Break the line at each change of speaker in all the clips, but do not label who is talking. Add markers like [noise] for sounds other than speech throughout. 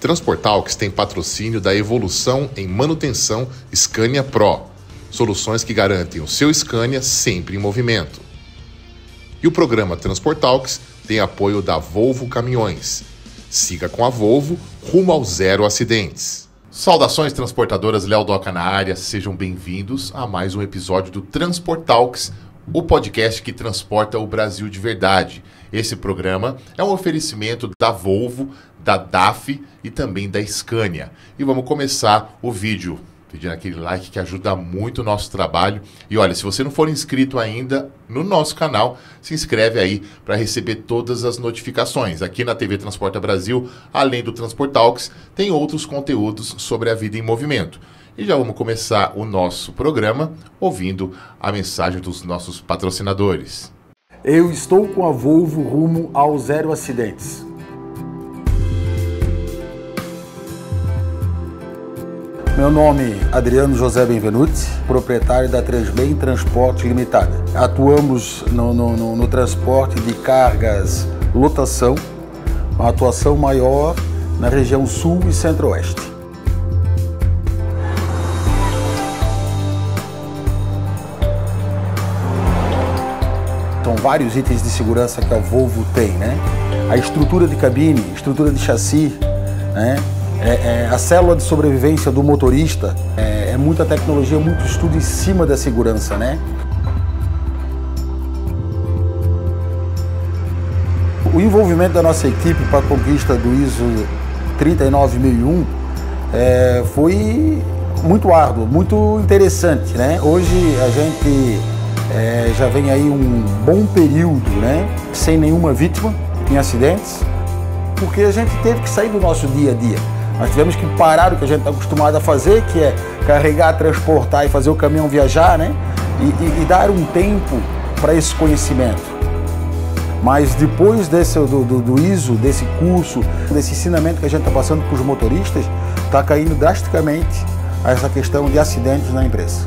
Transportalks tem patrocínio da evolução em manutenção Scania Pro, soluções que garantem o seu Scania sempre em movimento. E o programa Transportalks tem apoio da Volvo Caminhões. Siga com a Volvo rumo ao zero acidentes. Saudações transportadoras, Léo Doca na área, sejam bem-vindos a mais um episódio do Transportalks, o podcast que transporta o Brasil de verdade. Esse programa é um oferecimento da Volvo, da DAF e também da Scania. E vamos começar o vídeo pedindo aquele like que ajuda muito o nosso trabalho. E olha, se você não for inscrito ainda no nosso canal, se inscreve aí para receber todas as notificações. Aqui na TV Transporta Brasil, além do Transport Talks, tem outros conteúdos sobre a vida em movimento. E já vamos começar o nosso programa ouvindo a mensagem dos nossos patrocinadores.
Eu estou com a Volvo rumo ao zero acidentes. Meu nome é Adriano José Benvenuti, proprietário da Transbem Transporte Limitada. Atuamos no, no, no, no transporte de cargas lotação, uma atuação maior na região sul e centro-oeste. vários itens de segurança que a Volvo tem, né? A estrutura de cabine, estrutura de chassi, né? É, é, a célula de sobrevivência do motorista, é, é muita tecnologia, muito estudo em cima da segurança, né? O envolvimento da nossa equipe para a conquista do ISO 39001 é, foi muito árduo, muito interessante, né? Hoje a gente é, já vem aí um bom período, né? Sem nenhuma vítima em acidentes, porque a gente teve que sair do nosso dia a dia. Nós tivemos que parar o que a gente está acostumado a fazer, que é carregar, transportar e fazer o caminhão viajar, né? E, e, e dar um tempo para esse conhecimento. Mas depois desse, do, do, do, ISO, desse curso, desse ensinamento que a gente está passando para os motoristas, está caindo drasticamente essa questão de acidentes na empresa.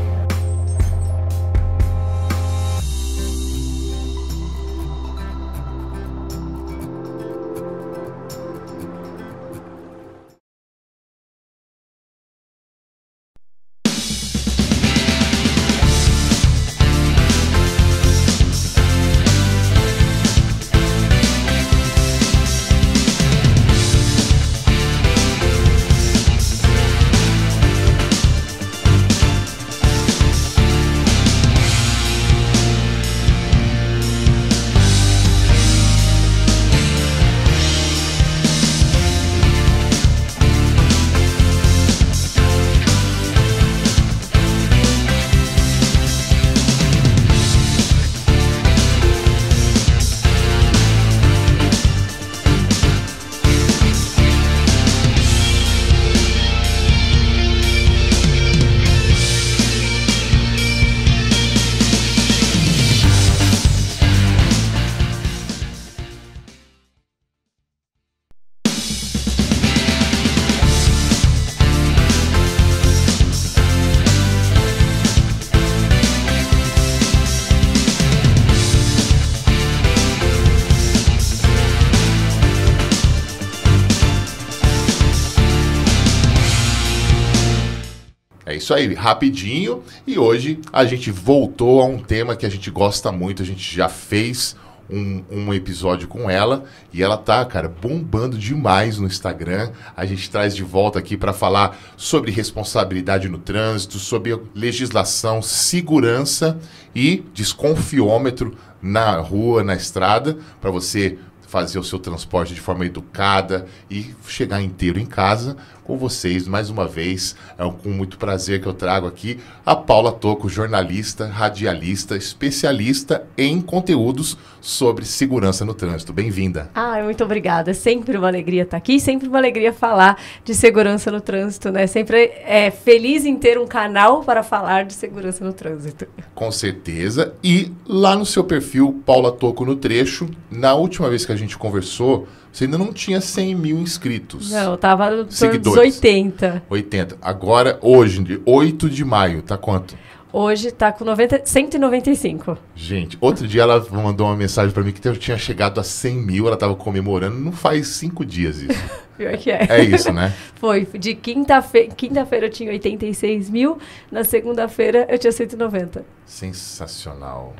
isso aí, rapidinho. E hoje a gente voltou a um tema que a gente gosta muito, a gente já fez um, um, episódio com ela e ela tá, cara, bombando demais no Instagram. A gente traz de volta aqui para falar sobre responsabilidade no trânsito, sobre legislação, segurança e desconfiômetro na rua, na estrada, para você fazer o seu transporte de forma educada e chegar inteiro em casa, com vocês mais uma vez. É com muito prazer que eu trago aqui a Paula Toco, jornalista, radialista, especialista em conteúdos sobre segurança no trânsito. Bem-vinda.
Ah, muito obrigada. É sempre uma alegria estar aqui, sempre uma alegria falar de segurança no trânsito, né? Sempre é feliz em ter um canal para falar de segurança no trânsito.
Com certeza. E lá no seu perfil, Paula Toco no Trecho, na última vez que a gente conversou, você ainda não tinha 100 mil inscritos. Não, tava nos 80. 80. Agora, hoje, 8 de maio, tá quanto?
Hoje tá com 90, 195.
Gente, outro dia ela mandou uma mensagem para mim que eu tinha chegado a 100 mil, ela tava comemorando, não faz cinco dias isso.
[laughs] Pior que é. É isso, né? [laughs] Foi. De quinta-feira quinta eu tinha 86 mil, na segunda-feira eu tinha 190.
Sensacional.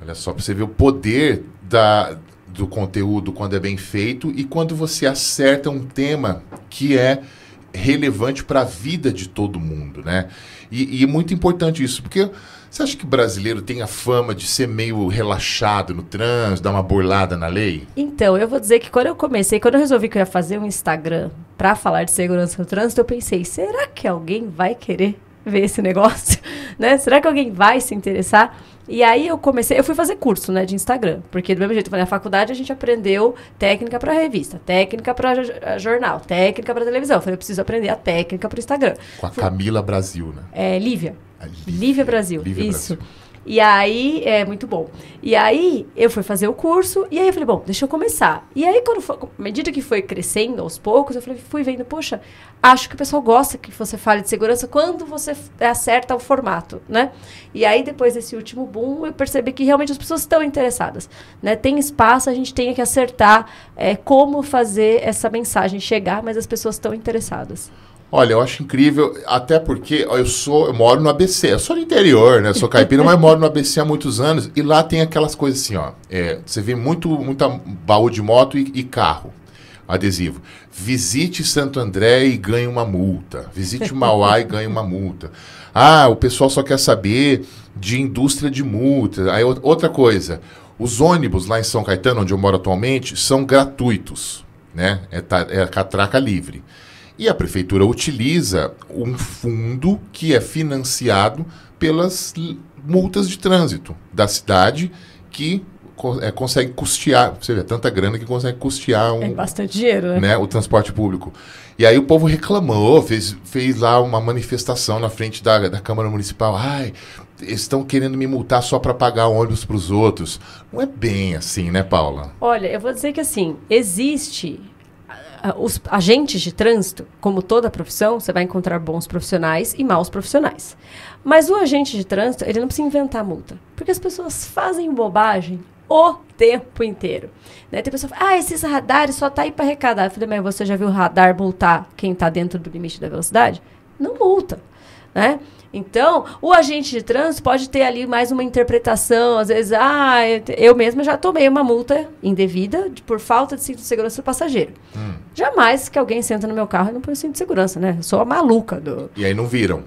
Olha só, pra você ver o poder da, do conteúdo quando é bem feito e quando você acerta um tema que é relevante para a vida de todo mundo, né? E, e, é muito importante isso, porque você acha que brasileiro tem a fama de ser meio relaxado no trânsito, dar uma burlada na lei?
Então, eu vou dizer que quando eu comecei, quando eu resolvi que eu ia fazer um Instagram para falar de segurança no trânsito, eu pensei, será que alguém vai querer ver esse negócio? [laughs] né? Será que alguém vai se interessar? E aí eu comecei, eu fui fazer curso, né, de Instagram, porque do mesmo jeito, na faculdade a gente aprendeu técnica para revista, técnica para eh, jornal, técnica para televisão. Eu falei, eu preciso aprender a técnica para Instagram. Com a fui...
Camila Brasil, né?
É, Lívia. Lívia, Lívia, Brasil. Lívia isso. Brasil. E aí, é muito bom. E aí, eu fui fazer o curso, e aí eu falei, bom, deixa eu começar. E aí, quando foi, à medida que foi crescendo aos poucos, eu falei, fui vendo, poxa, acho que o pessoal gosta que você fale de segurança quando você acerta o formato, né? E aí, depois desse último boom, eu percebi que realmente as pessoas estão interessadas, né? Tem espaço, a gente tem que acertar é, como fazer essa mensagem chegar, mas as pessoas estão interessadas.
Olha, eu acho incrível, até porque ó, eu sou, eu moro no ABC, eu sou do interior, né? Eu sou caipira, mas moro no ABC há muitos anos e lá tem aquelas coisas assim, ó. É, você vê muito, muita baú de moto e, e carro adesivo. Visite Santo André e ganhe uma multa. Visite Mauá e ganhe uma multa. Ah, o pessoal só quer saber de indústria de multa. Aí outra coisa, os ônibus lá em São Caetano, onde eu moro atualmente, são gratuitos, né? É, é catraca livre. E a prefeitura utiliza um fundo que é financiado pelas multas de trânsito da cidade que é, consegue custear, você vê, tanta grana que consegue custear um, é bastante
dinheiro, né? né?
o transporte público. E aí o povo reclamou, fez, fez lá uma manifestação na frente da, da Câmara Municipal. Ai, estão querendo me multar só para pagar ônibus para os outros. Não é bem assim, né, Paula?
Olha, eu vou dizer que assim, existe ah, os agentes de trânsito, como toda profissão, você vai encontrar bons profissionais e maus profissionais. Mas o agente de trânsito, ele não precisa inventar multa, porque as pessoas fazem bobagem o tempo inteiro. Né? Tem pessoa que fala, ah, esses radares só tá aí para arrecadar. Eu falei, mas você já viu o radar multar quem está dentro do limite da velocidade? Não multa, né? Então, o agente de trânsito pode ter ali mais uma interpretação, às vezes, ah, eu, mesma já tomei uma multa indevida de, por falta de cinto de segurança do passageiro. Hum. Jamais que alguém senta no meu carro e não põe cinto de segurança, né? Eu sou a maluca do.
E aí não viram.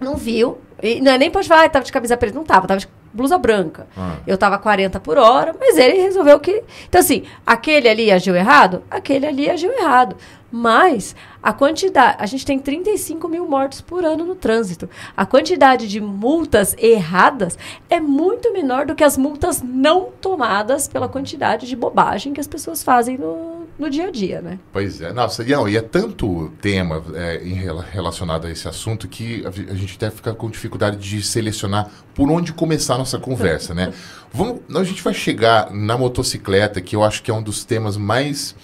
Não viu. E, não, é nem pode falar, ah, tava de camisa preta. Não tava, tava de blusa branca. Ah. Eu tava 40 por hora, mas ele resolveu que. Então, assim, aquele ali agiu errado? Aquele ali agiu errado. Mas a quantidade. A gente tem 35 mil mortos por ano no trânsito. A quantidade de multas erradas é muito menor do que as multas não tomadas pela quantidade de bobagem que as pessoas fazem no, no dia a dia, né?
Pois é. Nossa, e, não, e é tanto tema é, em, relacionado a esse assunto que a, a, gente até fica com dificuldade de selecionar por onde começar a nossa conversa, né? [laughs] Vamos, a gente vai chegar na motocicleta, que eu acho que é um dos temas mais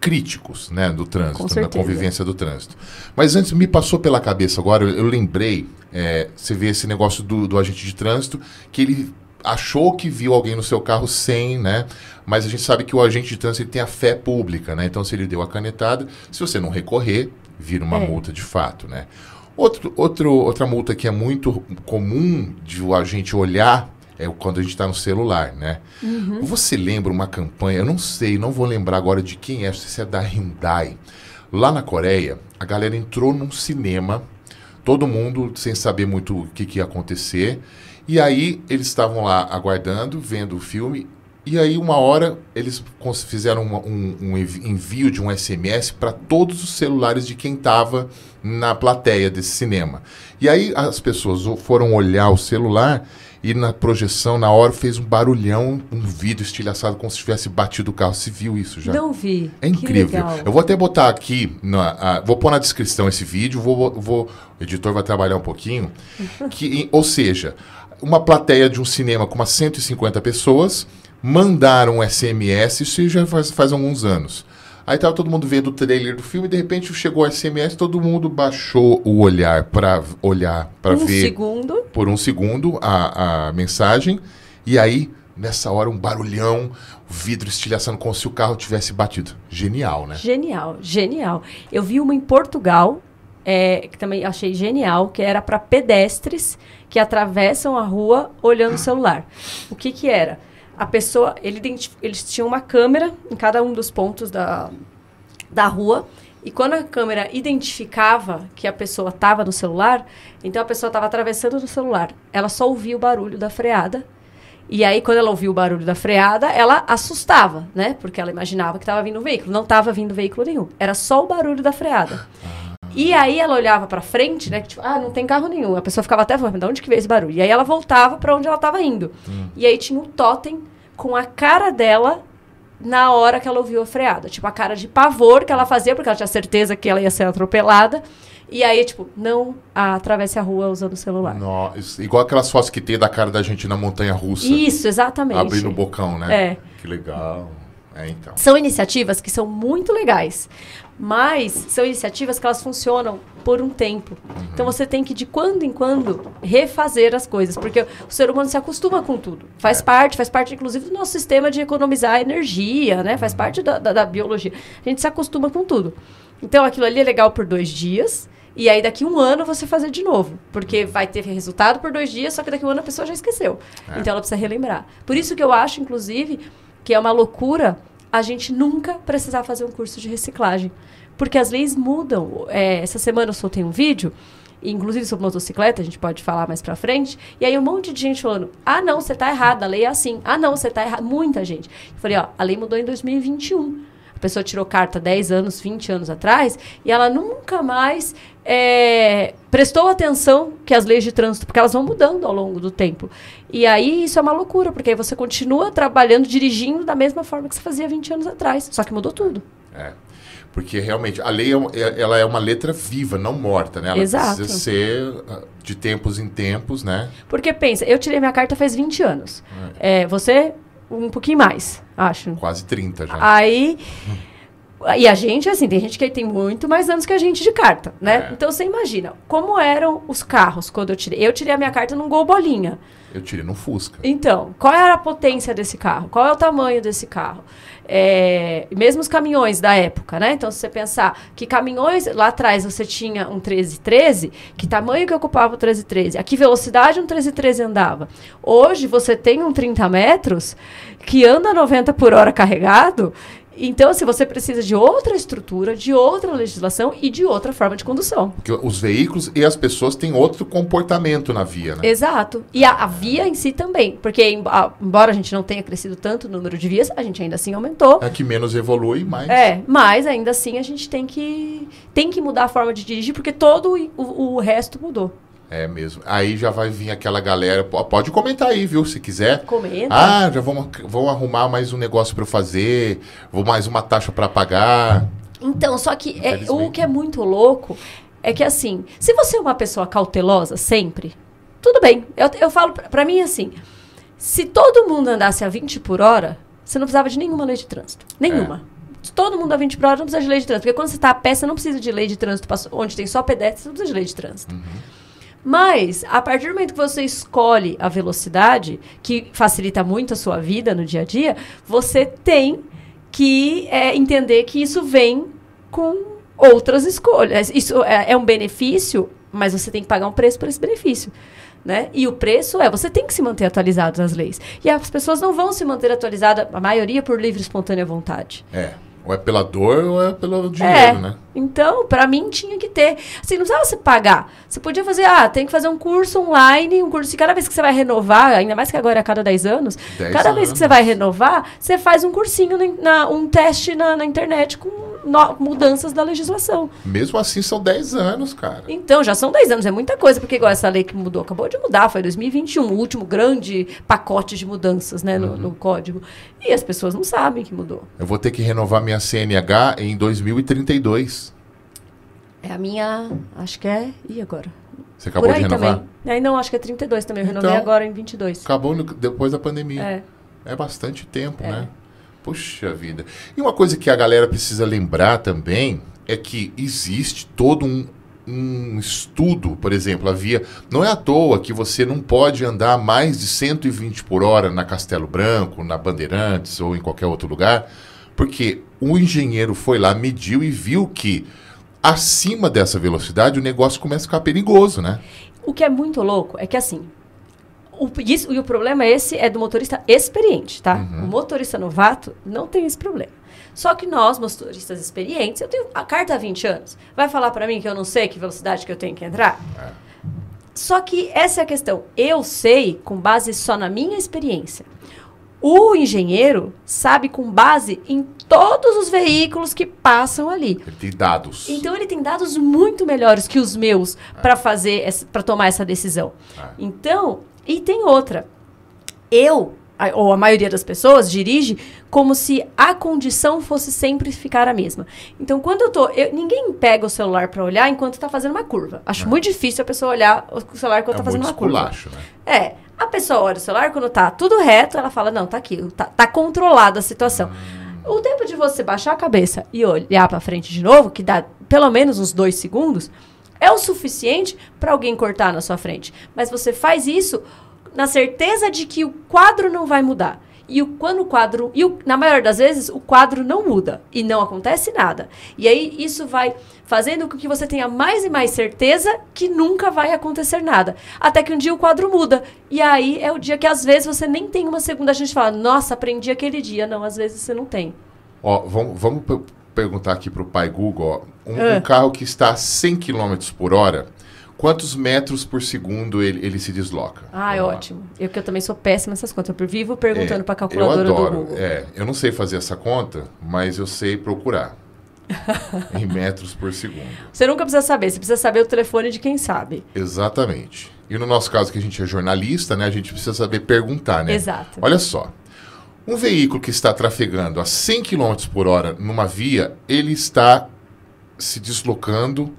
críticos né, do trânsito, da convivência do trânsito. Mas antes, me passou pela cabeça agora, eu, eu lembrei, é, você vê esse negócio do, do agente de trânsito, que ele achou que viu alguém no seu carro sem, né? Mas a gente sabe que o agente de trânsito tem a fé pública, né? Então, se ele deu a canetada, se você não recorrer, vira uma é. multa de fato, né? Outro, outro, outra multa que é muito comum de o agente olhar é quando a gente está no celular, né? Uhum. Você lembra uma campanha? Eu não sei, não vou lembrar agora de quem é, se é da Hyundai. Lá na Coreia, a galera entrou num cinema, todo mundo sem saber muito o que, que ia acontecer e aí eles estavam lá aguardando, vendo o filme. E aí, uma hora, eles fizeram um, um, envio de um SMS para todos os celulares de quem estava na plateia desse cinema. E aí, as pessoas foram olhar o celular e na projeção, na hora, fez um barulhão, um vidro estilhaçado, como se tivesse batido o carro. Você viu isso já? Não
vi. É incrível. Eu vou
até botar aqui, na, a, vou pôr na descrição esse vídeo, vou, vou, o editor vai trabalhar um pouquinho. [laughs] que, ou seja, uma plateia de um cinema com umas 150 pessoas mandaram um SMS, isso já faz, faz alguns anos. Aí tava todo mundo vendo o trailer do filme, de repente chegou o SMS, todo mundo baixou o olhar para olhar para um ver segundo. por um segundo a, a mensagem. E aí, nessa hora, um barulhão, vidro estilhaçando como se o carro tivesse batido. Genial, né?
Genial, genial. Eu vi uma em Portugal, é, que também achei genial, que era para pedestres que atravessam a rua olhando o celular. O que que era? A pessoa, ele eles tinham uma câmera em cada um dos pontos da, da rua e quando a câmera identificava que a pessoa estava no celular, então a pessoa estava atravessando no celular. Ela só ouvia o barulho da freada. E aí, quando ela ouvia o barulho da freada, ela assustava, né? Porque ela imaginava que estava vindo um veículo. Não estava vindo veículo nenhum. Era só o barulho da freada. Ah. E aí ela olhava pra frente, né? Que, tipo, ah, não tem carro nenhum. A pessoa ficava até falando, de onde que veio esse barulho? E aí ela voltava para onde ela tava indo. Hum. E aí tinha um totem com a cara dela na hora que ela ouviu a freada. Tipo, a cara de pavor que ela fazia, porque ela tinha certeza que ela ia ser atropelada. E aí, tipo, não atravesse a rua usando o celular.
No, igual aquelas fotos que tem da cara da gente na montanha russa.
Isso, exatamente. Abrindo o bocão, né? É.
Que legal. É, então. São
iniciativas que são muito legais. Mas são iniciativas que elas funcionam por um tempo. Então uhum. você tem que, de quando em quando, refazer as coisas. Porque o ser humano se acostuma com tudo. Faz é. parte, faz parte, inclusive, do nosso sistema de economizar energia, né? Faz uhum. parte da, da, da biologia. A gente se acostuma com tudo. Então aquilo ali é legal por dois dias. E aí, daqui um ano, você fazer de novo. Porque uhum. vai ter resultado por dois dias, só que daqui um ano a pessoa já esqueceu. É. Então, ela precisa relembrar. Por isso que eu acho, inclusive, que é uma loucura a gente nunca precisar fazer um curso de reciclagem. Porque as leis mudam. É, essa semana eu soltei um vídeo inclusive sobre motocicleta, a gente pode falar mais pra frente. E aí um monte de gente falando: ah, não, você tá errado, a lei é assim. Ah, não, você tá errado. Muita gente. Eu falei: ó, a lei mudou em 2021. A pessoa tirou carta 10 anos, 20 anos atrás, e ela nunca mais é, prestou atenção que as leis de trânsito, porque elas vão mudando ao longo do tempo. E aí isso é uma loucura, porque aí você continua trabalhando, dirigindo da mesma forma que você fazia 20 anos atrás, só que mudou tudo.
É. Porque realmente a lei é, é, ela é uma letra viva, não morta, né? Ela Exato. precisa ser ah, de tempos em tempos, né?
Porque pensa, eu tirei minha carta faz 20 anos. É. É, você um pouquinho mais, acho.
Quase 30 já.
Aí. E a gente, assim, tem gente que tem muito mais anos que a gente de carta, né? É. Então você imagina, como eram os carros quando eu tirei? Eu tirei a minha carta num gol bolinha.
Eu tirei num Fusca.
Então, qual era a potência desse carro? Qual é o tamanho desse carro? É, mesmo os caminhões da época, né? Então, se você pensar que caminhões, lá atrás você tinha um 1313, que tamanho que ocupava o 1313? A que velocidade um 1313 andava? Hoje você tem um 30 metros que anda 90 por hora carregado então, assim, você precisa de outra estrutura, de outra legislação e de outra forma de condução.
Porque os veículos e as pessoas têm outro comportamento na via, né?
Exato. E a, a via em si também. Porque, embora a gente não tenha crescido tanto o número de vias, a gente ainda assim aumentou.
É que menos evolui, mais. É,
mas ainda assim a gente tem que, tem que mudar a forma de dirigir, porque todo o, o resto mudou.
É mesmo. Aí já vai vir aquela galera. Pode comentar aí, viu? Se quiser.
Comenta. Ah,
já vou arrumar mais um negócio para eu fazer. Vou mais uma taxa para pagar.
Então, só que é, o que é muito louco é que, assim, se você é uma pessoa cautelosa sempre, tudo bem. Eu, eu falo para mim assim: se todo mundo andasse a 20 por hora, você não precisava de nenhuma lei de trânsito. Nenhuma. É todo mundo a 20 por hora não precisa de lei de trânsito. Porque quando você está a pé, você não precisa de lei de trânsito. Onde tem só pedestre, você não precisa de lei de trânsito. Uhum. Mas, a partir do momento que você escolhe a velocidade, que facilita muito a sua vida no dia a dia, você tem que é, entender que isso vem com outras escolhas. Isso é, é um benefício, mas você tem que pagar um preço por esse benefício. Né? E o preço é, você tem que se manter atualizado nas leis. E as pessoas não vão se manter atualizadas, a maioria por livre e espontânea vontade.
É. Ou é pela dor ou é pelo dinheiro, é. né?
Então, para mim tinha que ter. Assim, não precisava se pagar. Você podia fazer, ah, tem que fazer um curso online, um curso E cada vez que você vai renovar, ainda mais que agora é a cada 10 anos, cada anos. vez que você vai renovar, você faz um cursinho, na um teste na, na internet com no, mudanças da legislação. Mesmo assim, são 10 anos, cara. Então, já são 10 anos, é muita coisa, porque igual essa lei que mudou, acabou de mudar, foi 2021, o último grande pacote de mudanças né, no, uhum. no código. E as pessoas não sabem que mudou.
Eu vou ter que renovar minha CNH em 2032.
É a minha. Acho que é. E agora? Você acabou de renovar? Também. É, não, acho que é 32 também. Eu então, agora em
22. Acabou no, depois da pandemia. É. É bastante tempo, é. né? Puxa vida. E uma coisa que a galera precisa lembrar também é que existe todo um, um estudo, por exemplo, havia. Não é à toa que você não pode andar mais de 120 por hora na Castelo Branco, na Bandeirantes ou em qualquer outro lugar, porque o um engenheiro foi lá, mediu e viu que acima dessa velocidade, o negócio começa a ficar perigoso, né?
O que é muito louco é que assim. O, isso, e o problema é esse é do motorista experiente, tá? Uhum. O motorista novato não tem esse problema. Só que nós, motoristas experientes, eu tenho a carta há 20 anos. Vai falar para mim que eu não sei que velocidade que eu tenho que entrar? É. Só que essa é a questão. Eu sei com base só na minha experiência. O engenheiro sabe com base em todos os veículos que passam ali. Ele
tem dados.
Então ele tem dados muito melhores que os meus é. para fazer para tomar essa decisão. É. Então, e tem outra. Eu a, ou a maioria das pessoas dirige como se a condição fosse sempre ficar a mesma. Então, quando eu tô, eu, ninguém pega o celular para olhar enquanto está fazendo uma curva. Acho é. muito difícil a pessoa olhar o celular enquanto está é fazendo uma curva. Né? É, a pessoa olha o celular quando está tudo reto, ela fala: "Não, tá aqui, tá, tá controlada a situação". Hum. O tempo de você baixar a cabeça e olhar para frente de novo, que dá pelo menos uns dois segundos, é o suficiente para alguém cortar na sua frente. Mas você faz isso na certeza de que o quadro não vai mudar. E o, quando o quadro. E o, na maior das vezes, o quadro não muda e não acontece nada. E aí isso vai fazendo com que você tenha mais e mais certeza que nunca vai acontecer nada. Até que um dia o quadro muda. E aí é o dia que às vezes você nem tem uma segunda. A gente fala, nossa, aprendi aquele dia. Não, às vezes você não tem.
Ó, vamos, vamos perguntar aqui para o pai Google. Ó. Um, ah. um carro que está a 100 km por hora Quantos metros por segundo ele, ele se desloca?
Ah, é ótimo. Eu que eu também sou péssima nessas contas. Eu vivo perguntando é, para a calculadora eu adoro, do Google.
É, eu não sei fazer essa conta, mas eu sei procurar. [laughs] em metros por segundo.
Você nunca precisa saber, você precisa saber o telefone de quem sabe.
Exatamente. E no nosso caso, que a gente é jornalista, né, a gente precisa saber perguntar, né? Exato. Olha só. Um veículo que está trafegando a 100 km por hora numa via, ele está se deslocando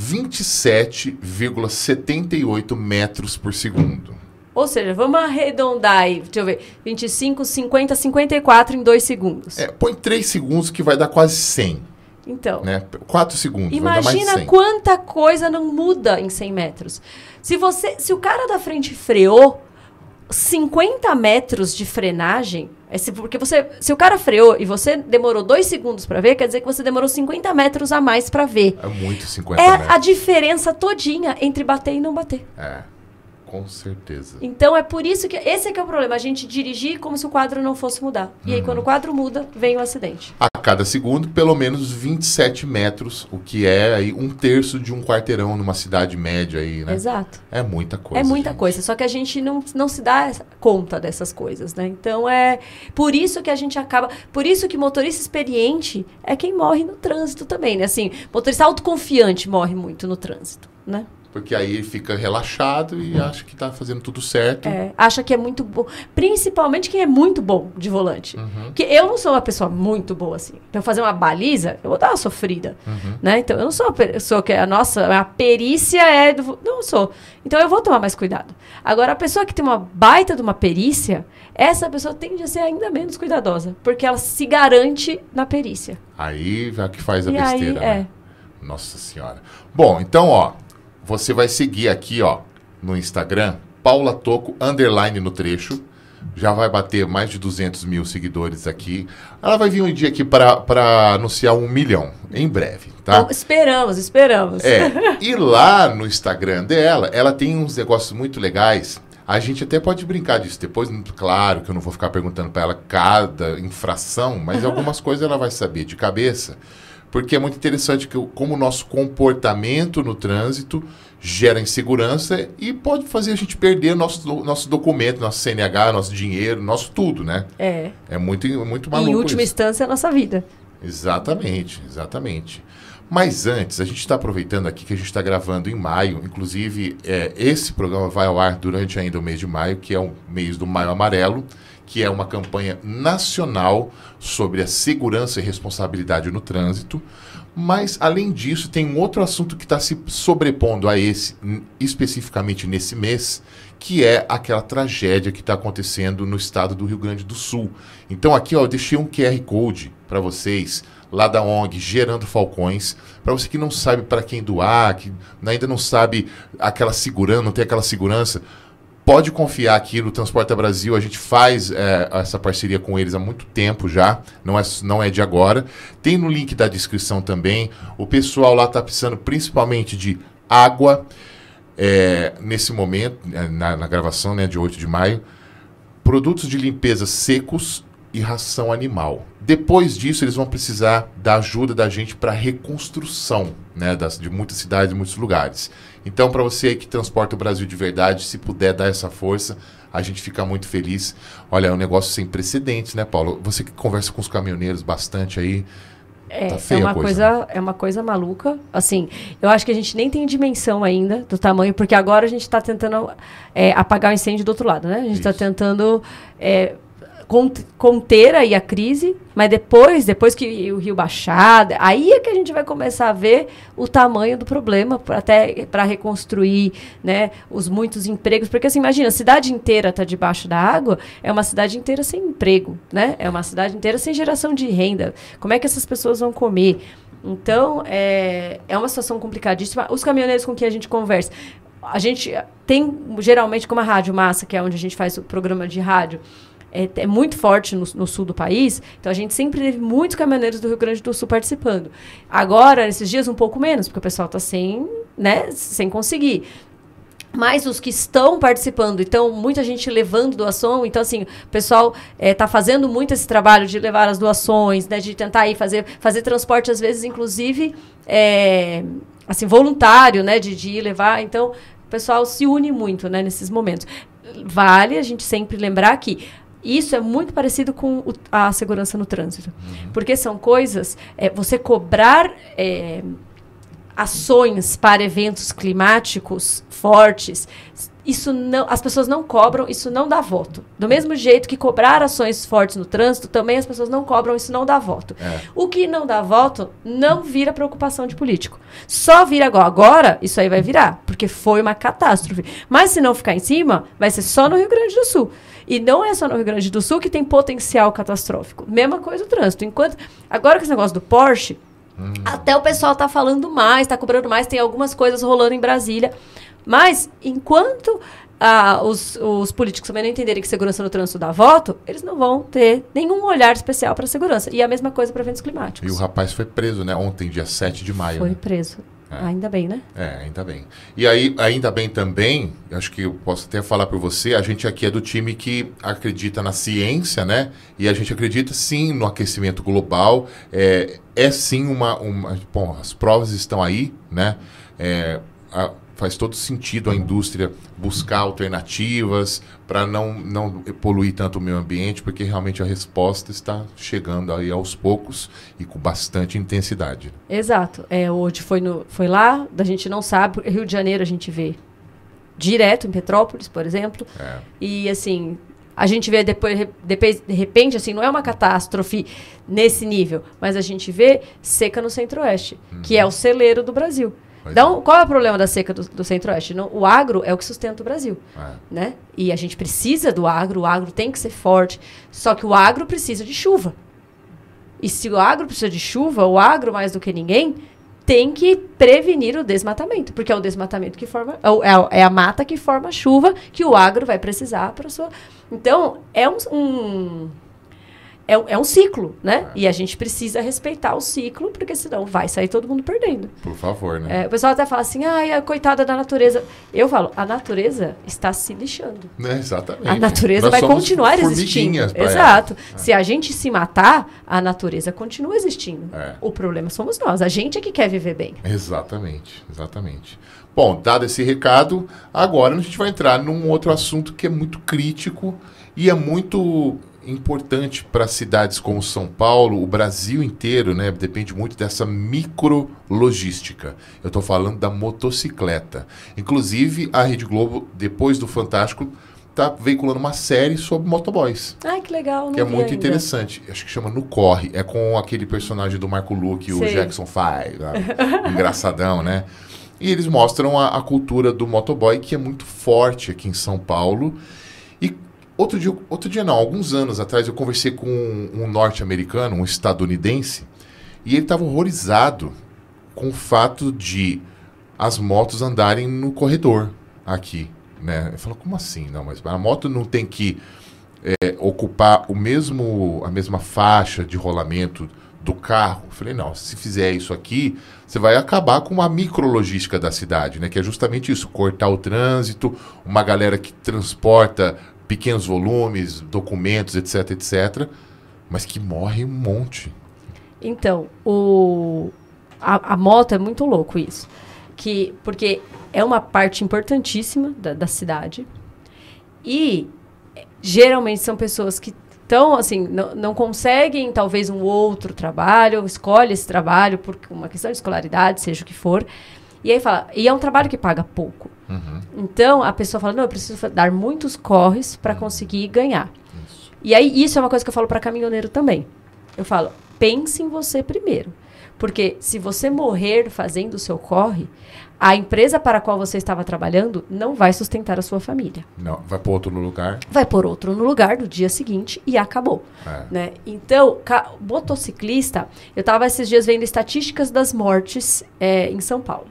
27,78 metros por segundo.
Ou seja, vamos arredondar aí, deixa eu ver, 25, 50, 54 em 2 segundos.
É, põe 3 segundos que vai dar quase 100. Então. Né? 4 segundos. Imagina
quanta coisa não muda em 100 metros. Se você, se o cara da frente freou, 50 metros de frenagem. É porque você, se o cara freou e você demorou dois segundos para ver, quer dizer que você demorou 50 metros a mais para ver. É muito
50 É metros. a
diferença todinha entre bater e não bater. É.
Com certeza.
Então é por isso que esse é que é o problema, a gente dirigir como se o quadro não fosse mudar. E uhum. aí quando o quadro muda, vem o acidente.
A cada segundo, pelo menos 27 metros, o que é aí um terço de um quarteirão numa cidade média aí, né? Exato. É muita coisa. É muita
gente. coisa, só que a gente não, não se dá conta dessas coisas, né? Então é por isso que a gente acaba, por isso que motorista experiente é quem morre no trânsito também, né? Assim, motorista autoconfiante morre muito no trânsito, né?
Porque aí fica relaxado e acha que está fazendo tudo certo. É,
acha que é muito bom. Principalmente quem é muito bom de volante. Uhum. Que eu não sou uma pessoa muito boa assim. Então, fazer uma baliza, eu vou dar uma sofrida. Uhum. Né? Então, eu não sou uma pessoa que. A é, nossa, a perícia é. Do, não sou. Então, eu vou tomar mais cuidado. Agora, a pessoa que tem uma baita de uma perícia, essa pessoa tende a ser ainda menos cuidadosa. Porque ela se garante na perícia.
Aí é que faz a e besteira. Aí, né? é. Nossa Senhora. Bom, então, ó. Você vai seguir aqui, ó, no Instagram, Paula Toco, underline no trecho. Já vai bater mais de 200 mil seguidores aqui. Ela vai vir um dia aqui para anunciar um milhão, em breve, tá? Então,
esperamos, esperamos. É, [laughs] e lá
no Instagram dela, ela tem uns negócios muito legais. A gente até pode brincar disso depois, claro que eu não vou ficar perguntando para ela cada infração, mas [laughs] algumas coisas ela vai saber de cabeça porque é muito interessante que, como o nosso comportamento no trânsito gera insegurança e pode fazer a gente perder nosso, nosso documento, nosso CNH, nosso dinheiro, nosso tudo, né? É. É muito, muito maluco. Em última
isso. instância, é a nossa vida.
Exatamente, exatamente. Mas antes, a gente está aproveitando aqui que a gente está gravando em maio, inclusive é, esse programa vai ao ar durante ainda o mês de maio, que é o mês do Maio Amarelo que é uma campanha nacional sobre a segurança e responsabilidade no trânsito. Mas, além disso, tem um outro assunto que está se sobrepondo a esse, especificamente nesse mês, que é aquela tragédia que está acontecendo no estado do Rio Grande do Sul. Então, aqui ó, eu deixei um QR Code para vocês, lá da ONG Gerando Falcões, para você que não sabe para quem doar, que ainda não sabe aquela segurança, não tem aquela segurança, pode confiar aqui no Transporta Brasil, a gente faz é, essa parceria com eles há muito tempo já, não é, não é de agora. Tem no link da descrição também. O pessoal lá está precisando principalmente de água é, nesse momento, é, na, na gravação né, de 8 de maio. Produtos de limpeza secos e ração animal. Depois disso, eles vão precisar da ajuda da gente para reconstrução né, das, de muitas cidades, de muitos lugares. Então, para você que transporta o Brasil de verdade, se puder dar essa força, a gente fica muito feliz. Olha, é um negócio sem precedentes, né, Paulo? Você que conversa com os caminhoneiros bastante aí,
é, tá é, uma coisa, coisa né? é uma coisa maluca. Assim, eu acho que a gente nem tem dimensão ainda do tamanho, porque agora a gente está tentando é, apagar o incêndio do outro lado, né? A gente está tentando é, conter aí a crise, mas depois, depois que o rio baixar, aí é que a gente vai começar a ver o tamanho do problema, até para reconstruir né, os muitos empregos. Porque, assim, imagina, a cidade inteira está debaixo da água, é uma cidade inteira sem emprego, né? É uma cidade inteira sem geração de renda. Como é que essas pessoas vão comer? Então, é, é uma situação complicadíssima. Os caminhoneiros com quem a gente conversa, a gente tem, geralmente, como a Rádio Massa, que é onde a gente faz o programa de rádio, é, é muito forte no, no, sul do país, então a gente sempre teve muitos caminhoneiros do Rio Grande do Sul participando. Agora, nesses dias, um pouco menos, porque o pessoal está sem, né, sem conseguir. Mas os que estão participando, então, muita gente levando doação. Então, assim, o pessoal está é, tá fazendo muito esse trabalho de levar as doações, né? De tentar aí fazer, fazer transporte, às vezes, inclusive, é, assim, voluntário, né? De, de ir levar. Então, o pessoal se une muito, né? Nesses momentos. Vale a gente sempre lembrar que isso é muito parecido com o, a segurança no trânsito. Porque são coisas. É, você cobrar é, ações para eventos climáticos fortes isso não, as pessoas não cobram, isso não dá voto. Do mesmo jeito que cobrar ações fortes no trânsito, também as pessoas não cobram, isso não dá voto. É. O que não dá voto não vira preocupação de político. Só vira agora, agora, isso aí vai virar, porque foi uma catástrofe. Mas se não ficar em cima, vai ser só no Rio Grande do Sul. E não é só no Rio Grande do Sul que tem potencial catastrófico. Mesma coisa o trânsito. Enquanto agora com esse negócio do Porsche, hum. até o pessoal tá falando mais, tá cobrando mais, tem algumas coisas rolando em Brasília mas, enquanto ah, os, os, políticos também não entenderem que segurança no trânsito dá voto, eles não vão ter nenhum olhar especial para a segurança. E a mesma coisa para eventos climáticos.
E o rapaz foi preso, né? Ontem, dia 7 de maio. Foi né? preso. É. Ainda bem, né? É, ainda bem. E aí, ainda bem também, acho que eu posso até falar para você, a gente aqui é do time que acredita na ciência, né? E a gente acredita sim no aquecimento global. É, é sim uma, uma. Bom, as provas estão aí, né? É, a, faz todo sentido a indústria buscar alternativas para não, não poluir tanto o meio ambiente, porque realmente a resposta está chegando aí aos poucos e com bastante intensidade.
Exato. É, hoje foi, no, foi lá, a gente não sabe, Rio de Janeiro a gente vê direto em Petrópolis, por exemplo. É. E assim, a gente vê depois, depois, de repente, assim, não é uma catástrofe nesse nível, mas a gente vê seca no Centro-Oeste, uhum. que é o celeiro do Brasil. Então, é. qual é o problema da seca do, do Centro-Oeste? O agro é o que sustenta o Brasil, é. né? E a gente precisa do agro, o agro tem que ser forte, só que o agro precisa de chuva. E se o agro precisa de chuva, o agro mais do que ninguém tem que prevenir o desmatamento, porque é o desmatamento que forma, é, é, é a mata que forma a chuva que o agro vai precisar para sua. Então, é um, um é, é um ciclo, né? É. E a gente precisa respeitar o ciclo, porque senão vai sair todo mundo perdendo.
Por favor, né?
É, o pessoal até fala assim, ai, coitada da natureza. Eu falo, a natureza está se lixando. É, exatamente. A natureza Nós vai continuar existindo. Exato. É. Se a gente se matar, a natureza continua existindo. É. O problema somos nós. A gente é que quer viver bem.
Exatamente, exatamente. Bom, dado esse recado, agora a gente vai entrar num outro assunto que é muito crítico e é muito importante para cidades como São Paulo, o Brasil inteiro, né? Depende muito dessa micrologística. Eu estou falando da motocicleta. Inclusive, a Rede Globo, depois do Fantástico, está veiculando uma série sobre motoboys.
Ah, que legal. que é muito ainda. interessante.
Acho que chama No Corre. É com aquele personagem do Marco Luque, o Jackson Five. [laughs] Engraçadão, né? E eles mostram a, a cultura do motoboy, que é muito forte aqui em São Paulo. Outro dia, outro dia não, alguns anos atrás, eu conversei com um, um norte-americano, um estadunidense, e ele estava horrorizado com o fato de as motos andarem no corredor aqui. Né? Eu falo, como assim? Não, mas a moto não tem que é, ocupar o mesmo, a mesma faixa de rolamento do carro. Eu falei, não, se fizer isso aqui, você vai acabar com a micrologística da cidade, né? Que é justamente isso, cortar o trânsito, uma galera que transporta pequenos volumes, documentos, etc, etc, mas que morrem um monte.
Então, o a, a moto é muito louco isso, que porque é uma parte importantíssima da, da cidade e é, geralmente são pessoas que então, assim, não, não, conseguem talvez um outro trabalho, escolhe esse trabalho por uma questão de escolaridade, seja o que for. E aí fala, e é um trabalho que paga pouco. Uhum. Então, a pessoa fala: não, eu preciso dar muitos corres para uhum. conseguir ganhar. Isso. E aí, isso é uma coisa que eu falo para caminhoneiro também. Eu falo: pense em você primeiro. Porque se você morrer fazendo o seu corre, a empresa para a qual você estava trabalhando não vai sustentar a sua família.
Não, vai pôr outro no lugar. Vai
pôr outro no lugar do dia seguinte e acabou. É. Né? Então, motociclista, eu estava esses dias vendo estatísticas das mortes é, em São Paulo.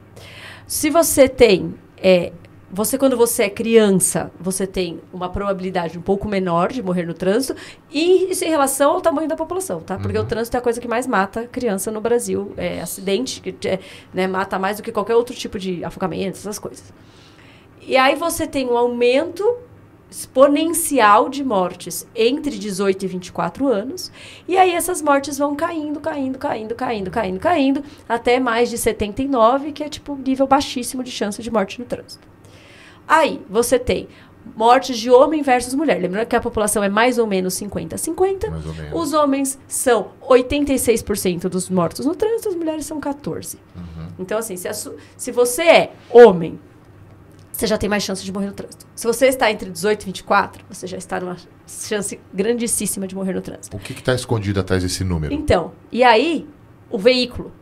Se você tem é, você, quando você é criança, você tem uma probabilidade um pouco menor de morrer no trânsito, e isso em relação ao tamanho da população, tá? Porque uhum. o trânsito é a coisa que mais mata criança no Brasil. É acidente, que é, né, mata mais do que qualquer outro tipo de afogamento, essas coisas. E aí você tem um aumento exponencial de mortes entre 18 e 24 anos. E aí essas mortes vão caindo, caindo, caindo, caindo, caindo, caindo, até mais de 79, que é tipo nível baixíssimo de chance de morte no trânsito. Aí você tem mortes de homem versus mulher. Lembrando que a população é mais ou menos 50 a 50. Os homens são 86% dos mortos no trânsito, as mulheres são 14. Uhum. Então assim, se, a, se você é homem você já tem mais chance de morrer no trânsito. Se você está entre 18 e 24, você já está numa chance grandíssima de morrer no trânsito.
O que está escondido atrás desse número?
Então, e aí, o veículo.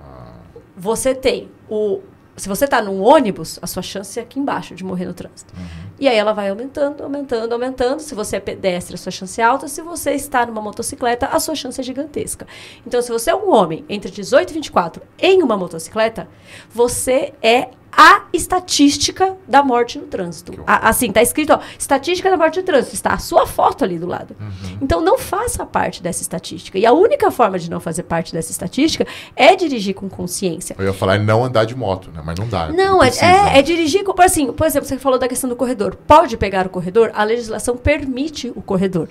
Ah. Você tem o. Se você está num ônibus, a sua chance é aqui embaixo de morrer no trânsito. Uhum. E aí ela vai aumentando, aumentando, aumentando. Se você é pedestre, a sua chance é alta. Se você está numa motocicleta, a sua chance é gigantesca. Então, se você é um homem entre 18 e 24 em uma motocicleta, você é a estatística da morte no trânsito. A, assim, tá escrito, ó, estatística da morte no trânsito, está a sua foto ali do lado. Uhum. Então não faça parte dessa estatística. E a única forma de não fazer parte dessa estatística é dirigir com consciência. Eu
ia falar é não andar de moto, né? Mas não dá. Não, não é, é, é,
dirigir com, assim, por exemplo, você falou da questão do corredor. Pode pegar o corredor? A legislação permite o corredor.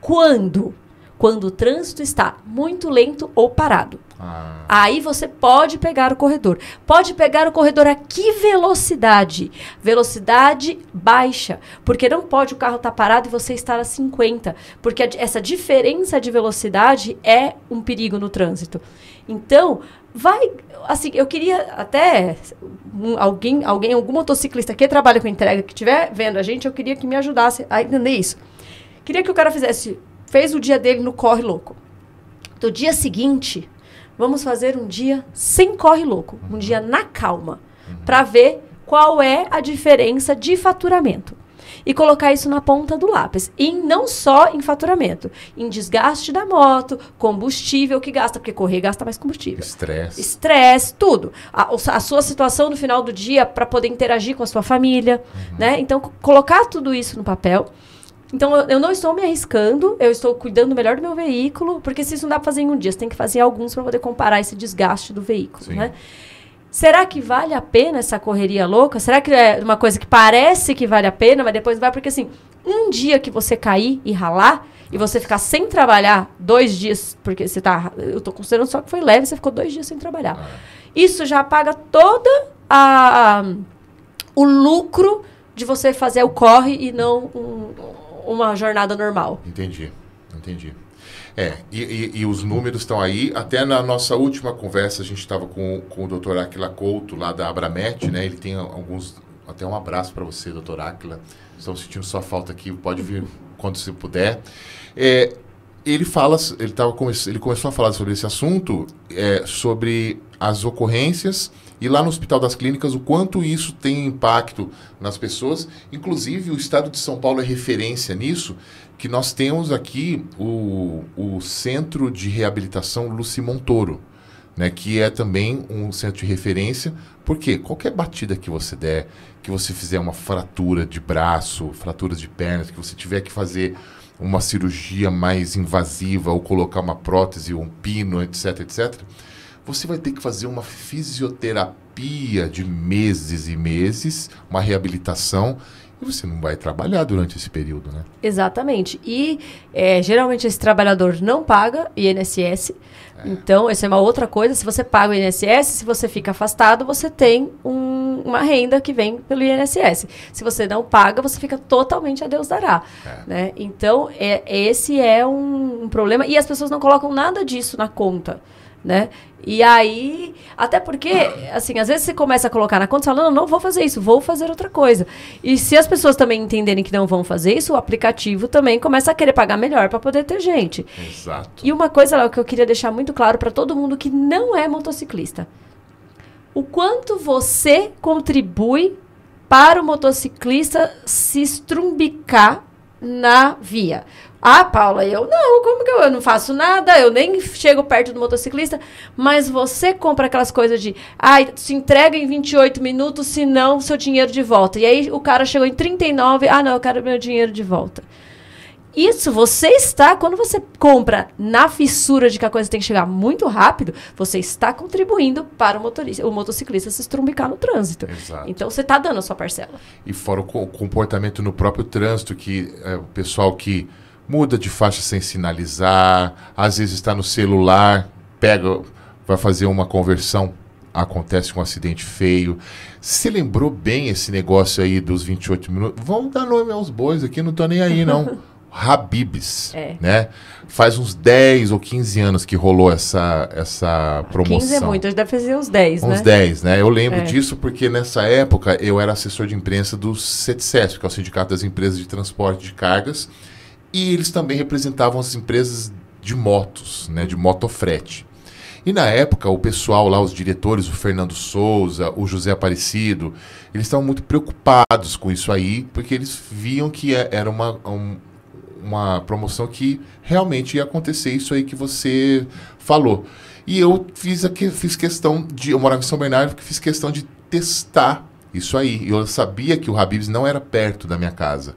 Quando? Quando o trânsito está muito lento ou parado. Ah. Aí você pode pegar o corredor. Pode pegar o corredor a que velocidade? Velocidade baixa. Porque não pode o carro estar tá parado e você estar a 50. Porque essa diferença de velocidade é um perigo no trânsito. Então, vai. Assim, eu queria até um, alguém, alguém, algum motociclista que trabalha com entrega, que estiver vendo a gente, eu queria que me ajudasse a entender isso. Queria que o cara fizesse. Fez o dia dele no corre louco. Do dia seguinte, Vamos fazer um dia sem corre louco, um dia na calma, para ver qual é a diferença de faturamento e colocar isso na ponta do lápis. E não só em faturamento, em desgaste da moto, combustível que gasta, porque correr gasta mais combustível. Estresse. Estresse, tudo. A, a, sua situação no final do dia para poder interagir com a sua família, uhum. né? Então, colocar tudo isso no papel então, eu, não estou me arriscando, eu estou cuidando melhor do meu veículo, porque se isso não dá para fazer em um dia, você tem que fazer em alguns para poder comparar esse desgaste do veículo, Sim. né? Será que vale a pena essa correria louca? Será que é uma coisa que parece que vale a pena, mas depois vai? Porque, assim, um dia que você cair e ralar, e você ficar sem trabalhar dois dias, porque você tá. Eu estou considerando só que foi leve, você ficou dois dias sem trabalhar. Ah. Isso já apaga toda a, a, o lucro de você fazer o corre e não um, uma jornada normal.
Entendi, entendi. É, e, e, e, os números estão aí. Até na nossa última conversa, a gente estava com, com o doutor Aquila Couto, lá da Abramet, né? Ele tem alguns. Até um abraço para você, doutor Aquila. Estamos sentindo sua falta aqui, pode vir quando você puder. É, ele fala, ele, tava, ele começou a falar sobre esse assunto, é, sobre as ocorrências e lá no Hospital das Clínicas, o quanto isso tem impacto nas pessoas. Inclusive, o estado de São Paulo é referência nisso, que nós temos aqui o, o Centro de Reabilitação Luci Né, que é também um centro de referência, porque qualquer batida que você der, que você fizer uma fratura de braço, fraturas de pernas, que você tiver que fazer uma cirurgia mais invasiva ou colocar uma prótese, um pino, etc, etc, você vai ter que fazer uma fisioterapia de meses e meses, uma reabilitação. E você não vai trabalhar durante esse período, né?
Exatamente. E é, geralmente esse trabalhador não paga INSS. É. Então, essa é uma outra coisa. Se você paga o INSS, se você fica afastado, você tem um, uma renda que vem pelo INSS. Se você não paga, você fica totalmente a Deus dará. É. Né? Então, é, esse é um, um problema. E as pessoas não colocam nada disso na conta né? E aí, até porque, assim, às vezes você começa a colocar na conta, falando, não vou fazer isso, vou fazer outra coisa. E se as pessoas também entenderem que não vão fazer isso, o aplicativo também começa a querer pagar melhor para poder ter gente. Exato. E uma coisa Léo, que eu queria deixar muito claro para todo mundo que não é motociclista. O quanto você contribui para o motociclista se estrumbicar na via. Ah, Paula, eu não, como que eu, eu não faço nada, eu nem chego perto do motociclista, mas você compra aquelas coisas de, ai, ah, se entrega em 28 minutos, senão seu dinheiro de volta. E aí o cara chegou em 39, ah, não, eu quero meu dinheiro de volta. Isso você está, quando você compra na fissura de que a coisa tem que chegar muito rápido, você está contribuindo para o motorista, o motociclista se estrumbicar no trânsito. Exato. Então você está dando a sua parcela.
E fora o, comportamento no próprio trânsito, que é, o pessoal que muda de faixa sem sinalizar, às vezes está no celular, pega, vai fazer uma conversão, acontece um acidente feio. Se lembrou bem esse negócio aí dos 28 minutos? Vamos dar nome aos bois aqui, não tô nem aí não. [laughs] Habibs, é. né? Faz uns 10 ou 15 anos que rolou essa, essa promoção. 15 é muito, deve fazer uns 10, uns né? Uns 10, né? Eu lembro é. disso porque nessa época eu era assessor de imprensa do CETSESP, que é o Sindicato das Empresas de Transporte de Cargas, e eles também representavam as empresas de motos, né, de motofrete. E na época, o pessoal lá, os diretores, o Fernando Souza, o José Aparecido, eles estavam muito preocupados com isso aí, porque eles viam que é, era uma, um, uma promoção que realmente ia acontecer isso aí que você falou. E eu fiz, aqui, fiz questão de. Eu morava em São Bernardo, fiz questão de testar isso aí. e Eu sabia que o Habibs não era perto da minha casa.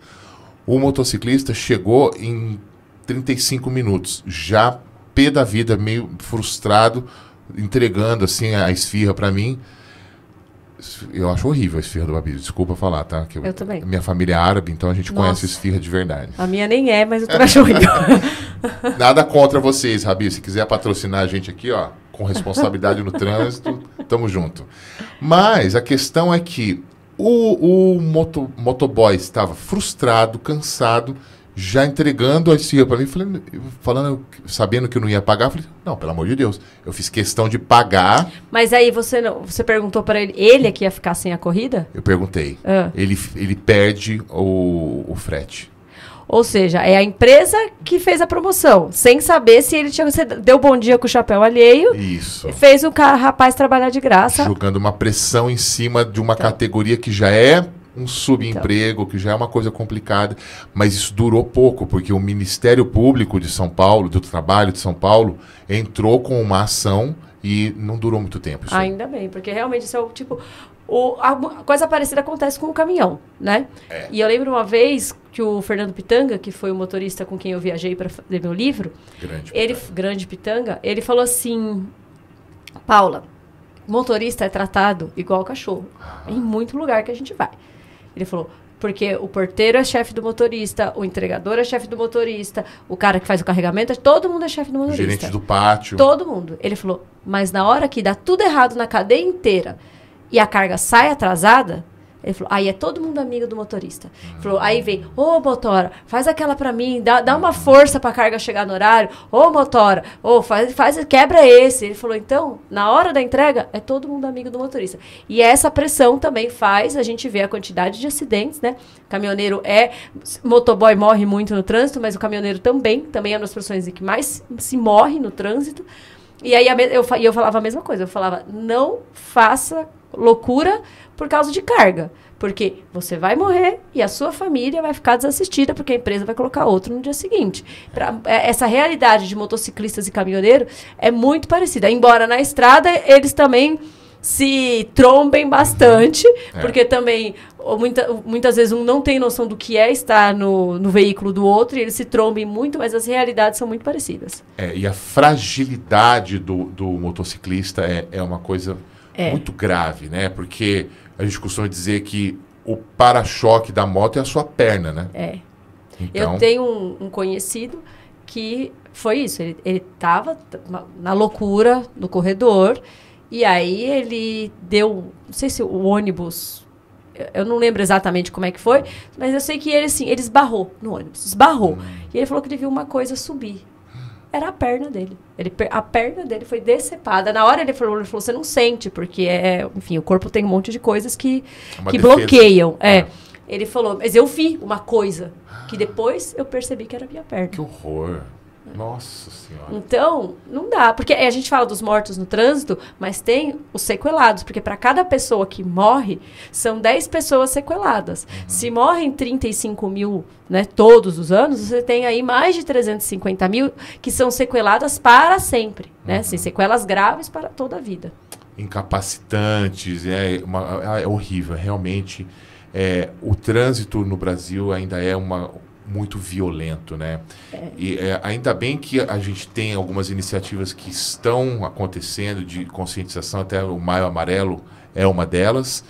O motociclista chegou em 35 minutos, já pé da vida, meio frustrado, entregando assim a esfirra para mim. Eu acho horrível a esfirra do Rabi. desculpa falar, tá? Que eu, eu também. Minha família é árabe, então a gente Nossa. conhece esfirra de verdade. A minha
nem é, mas eu também [laughs] acho horrível.
Nada contra vocês, Rabi. Se quiser patrocinar a gente aqui, ó, com responsabilidade no trânsito, tamo junto. Mas a questão é que o, o moto, motoboy estava frustrado, cansado, já entregando a CIA para mim, falando, falando, sabendo que eu não ia pagar, falei, não, pelo amor de Deus, eu fiz questão de pagar.
Mas aí você não, você perguntou para ele, ele é que ia ficar sem a corrida?
Eu perguntei. Ah. Ele, ele perde o, o frete.
Ou seja, é a empresa que fez a promoção, sem saber se ele tinha. Deu bom dia com o chapéu alheio. Isso. Fez o cara, rapaz trabalhar de graça.
Jogando uma pressão em cima de uma então. categoria que já é um subemprego, então. que já é uma coisa complicada, mas isso durou pouco, porque o Ministério Público de São Paulo, do Trabalho de São Paulo, entrou com uma ação e não durou muito tempo. Ainda
aí. bem, porque realmente isso é o tipo o, a coisa parecida acontece com o caminhão, né? É. E eu lembro uma vez que o Fernando Pitanga, que foi o motorista com quem eu viajei para ler meu livro, grande ele pitanga. grande Pitanga, ele falou assim: Paula, motorista é tratado igual cachorro em muito lugar que a gente vai. Ele falou. Porque o porteiro é chefe do motorista, o entregador é chefe do motorista, o cara que faz o carregamento, todo mundo é chefe do motorista. O gerente do
pátio. Todo
mundo. Ele falou, mas na hora que dá tudo errado na cadeia inteira, e a carga sai atrasada, ele falou, aí é todo mundo amigo do motorista. Ah. Falou, aí vem, ô oh, motora, faz aquela para mim, dá, dá uma força para a carga chegar no horário, ô oh, motora, oh, faz, faz, quebra esse. Ele falou, então, na hora da entrega, é todo mundo amigo do motorista. E essa pressão também faz a gente ver a quantidade de acidentes, né? caminhoneiro é, motoboy morre muito no trânsito, mas o caminhoneiro também, também é uma das profissões que mais se morre no trânsito. E aí eu, eu falava a mesma coisa, eu falava, não faça loucura por causa de carga. Porque você vai morrer e a sua família vai ficar desassistida, porque a empresa vai colocar outro no dia seguinte. Pra, é, essa realidade de motociclistas e caminhoneiro é muito parecida. Embora na estrada eles também se trombem bastante, é. porque também ou muita, muitas vezes um não tem noção do que é estar no, no veículo do outro e eles se trombem muito, mas as realidades são muito parecidas.
É, e a fragilidade do, do motociclista é, é uma coisa é. muito grave, né? Porque a gente costuma dizer que o para-choque da moto é a sua perna, né? É.
Então... Eu tenho um, um conhecido que foi isso, ele estava na loucura no corredor e aí ele deu, não sei se o ônibus eu não lembro exatamente como é que foi, mas eu sei que ele, assim, ele esbarrou no ônibus, esbarrou. Hum. E ele falou que ele viu uma coisa subir. Era a perna dele. Ele, a perna dele foi decepada. Na hora ele falou, ele falou, você não sente, porque é, enfim, o corpo tem um monte de coisas que, é que bloqueiam. É. é. Ele falou, mas eu vi uma coisa que ah. depois eu percebi que era minha perna. Que horror. Nossa Senhora. Então, não dá. Porque a gente fala dos mortos no trânsito, mas tem os sequelados. Porque para cada pessoa que morre, são 10 pessoas sequeladas. Uhum. Se morrem 35 mil né, todos os anos, você tem aí mais de 350 mil que são sequeladas para sempre. Né? Uhum. Né? Assim, sequelas graves para toda a vida.
Incapacitantes, é, uma, é, é horrível. Realmente, é, o trânsito no Brasil ainda é uma muito violento, né? É. E é, ainda bem que a gente tem algumas iniciativas que estão acontecendo de conscientização, até o Maio Amarelo é uma delas.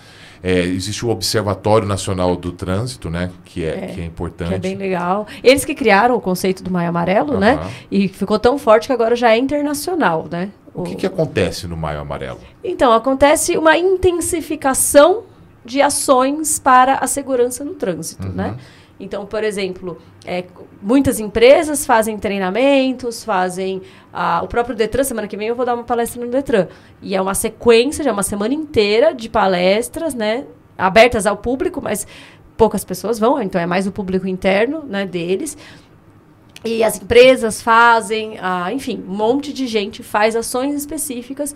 É, existe o Observatório Nacional do Trânsito, né? Que é, é, que é importante. Que é bem
legal. Eles que criaram o conceito do Maio Amarelo, uhum. né? E ficou tão forte que agora já é internacional, né? O, o que, que
acontece no Maio Amarelo?
Então, acontece uma intensificação de ações para a segurança no trânsito, né? uhum. né? Então, por exemplo, é, muitas empresas fazem treinamentos, fazem ah, o próprio Detran. Semana que vem eu vou dar uma palestra no Detran. E é uma sequência, já é uma semana inteira de palestras, né? Abertas ao público, mas poucas pessoas vão, então é mais o público interno né, deles. E as empresas fazem, ah, enfim, um monte de gente faz ações específicas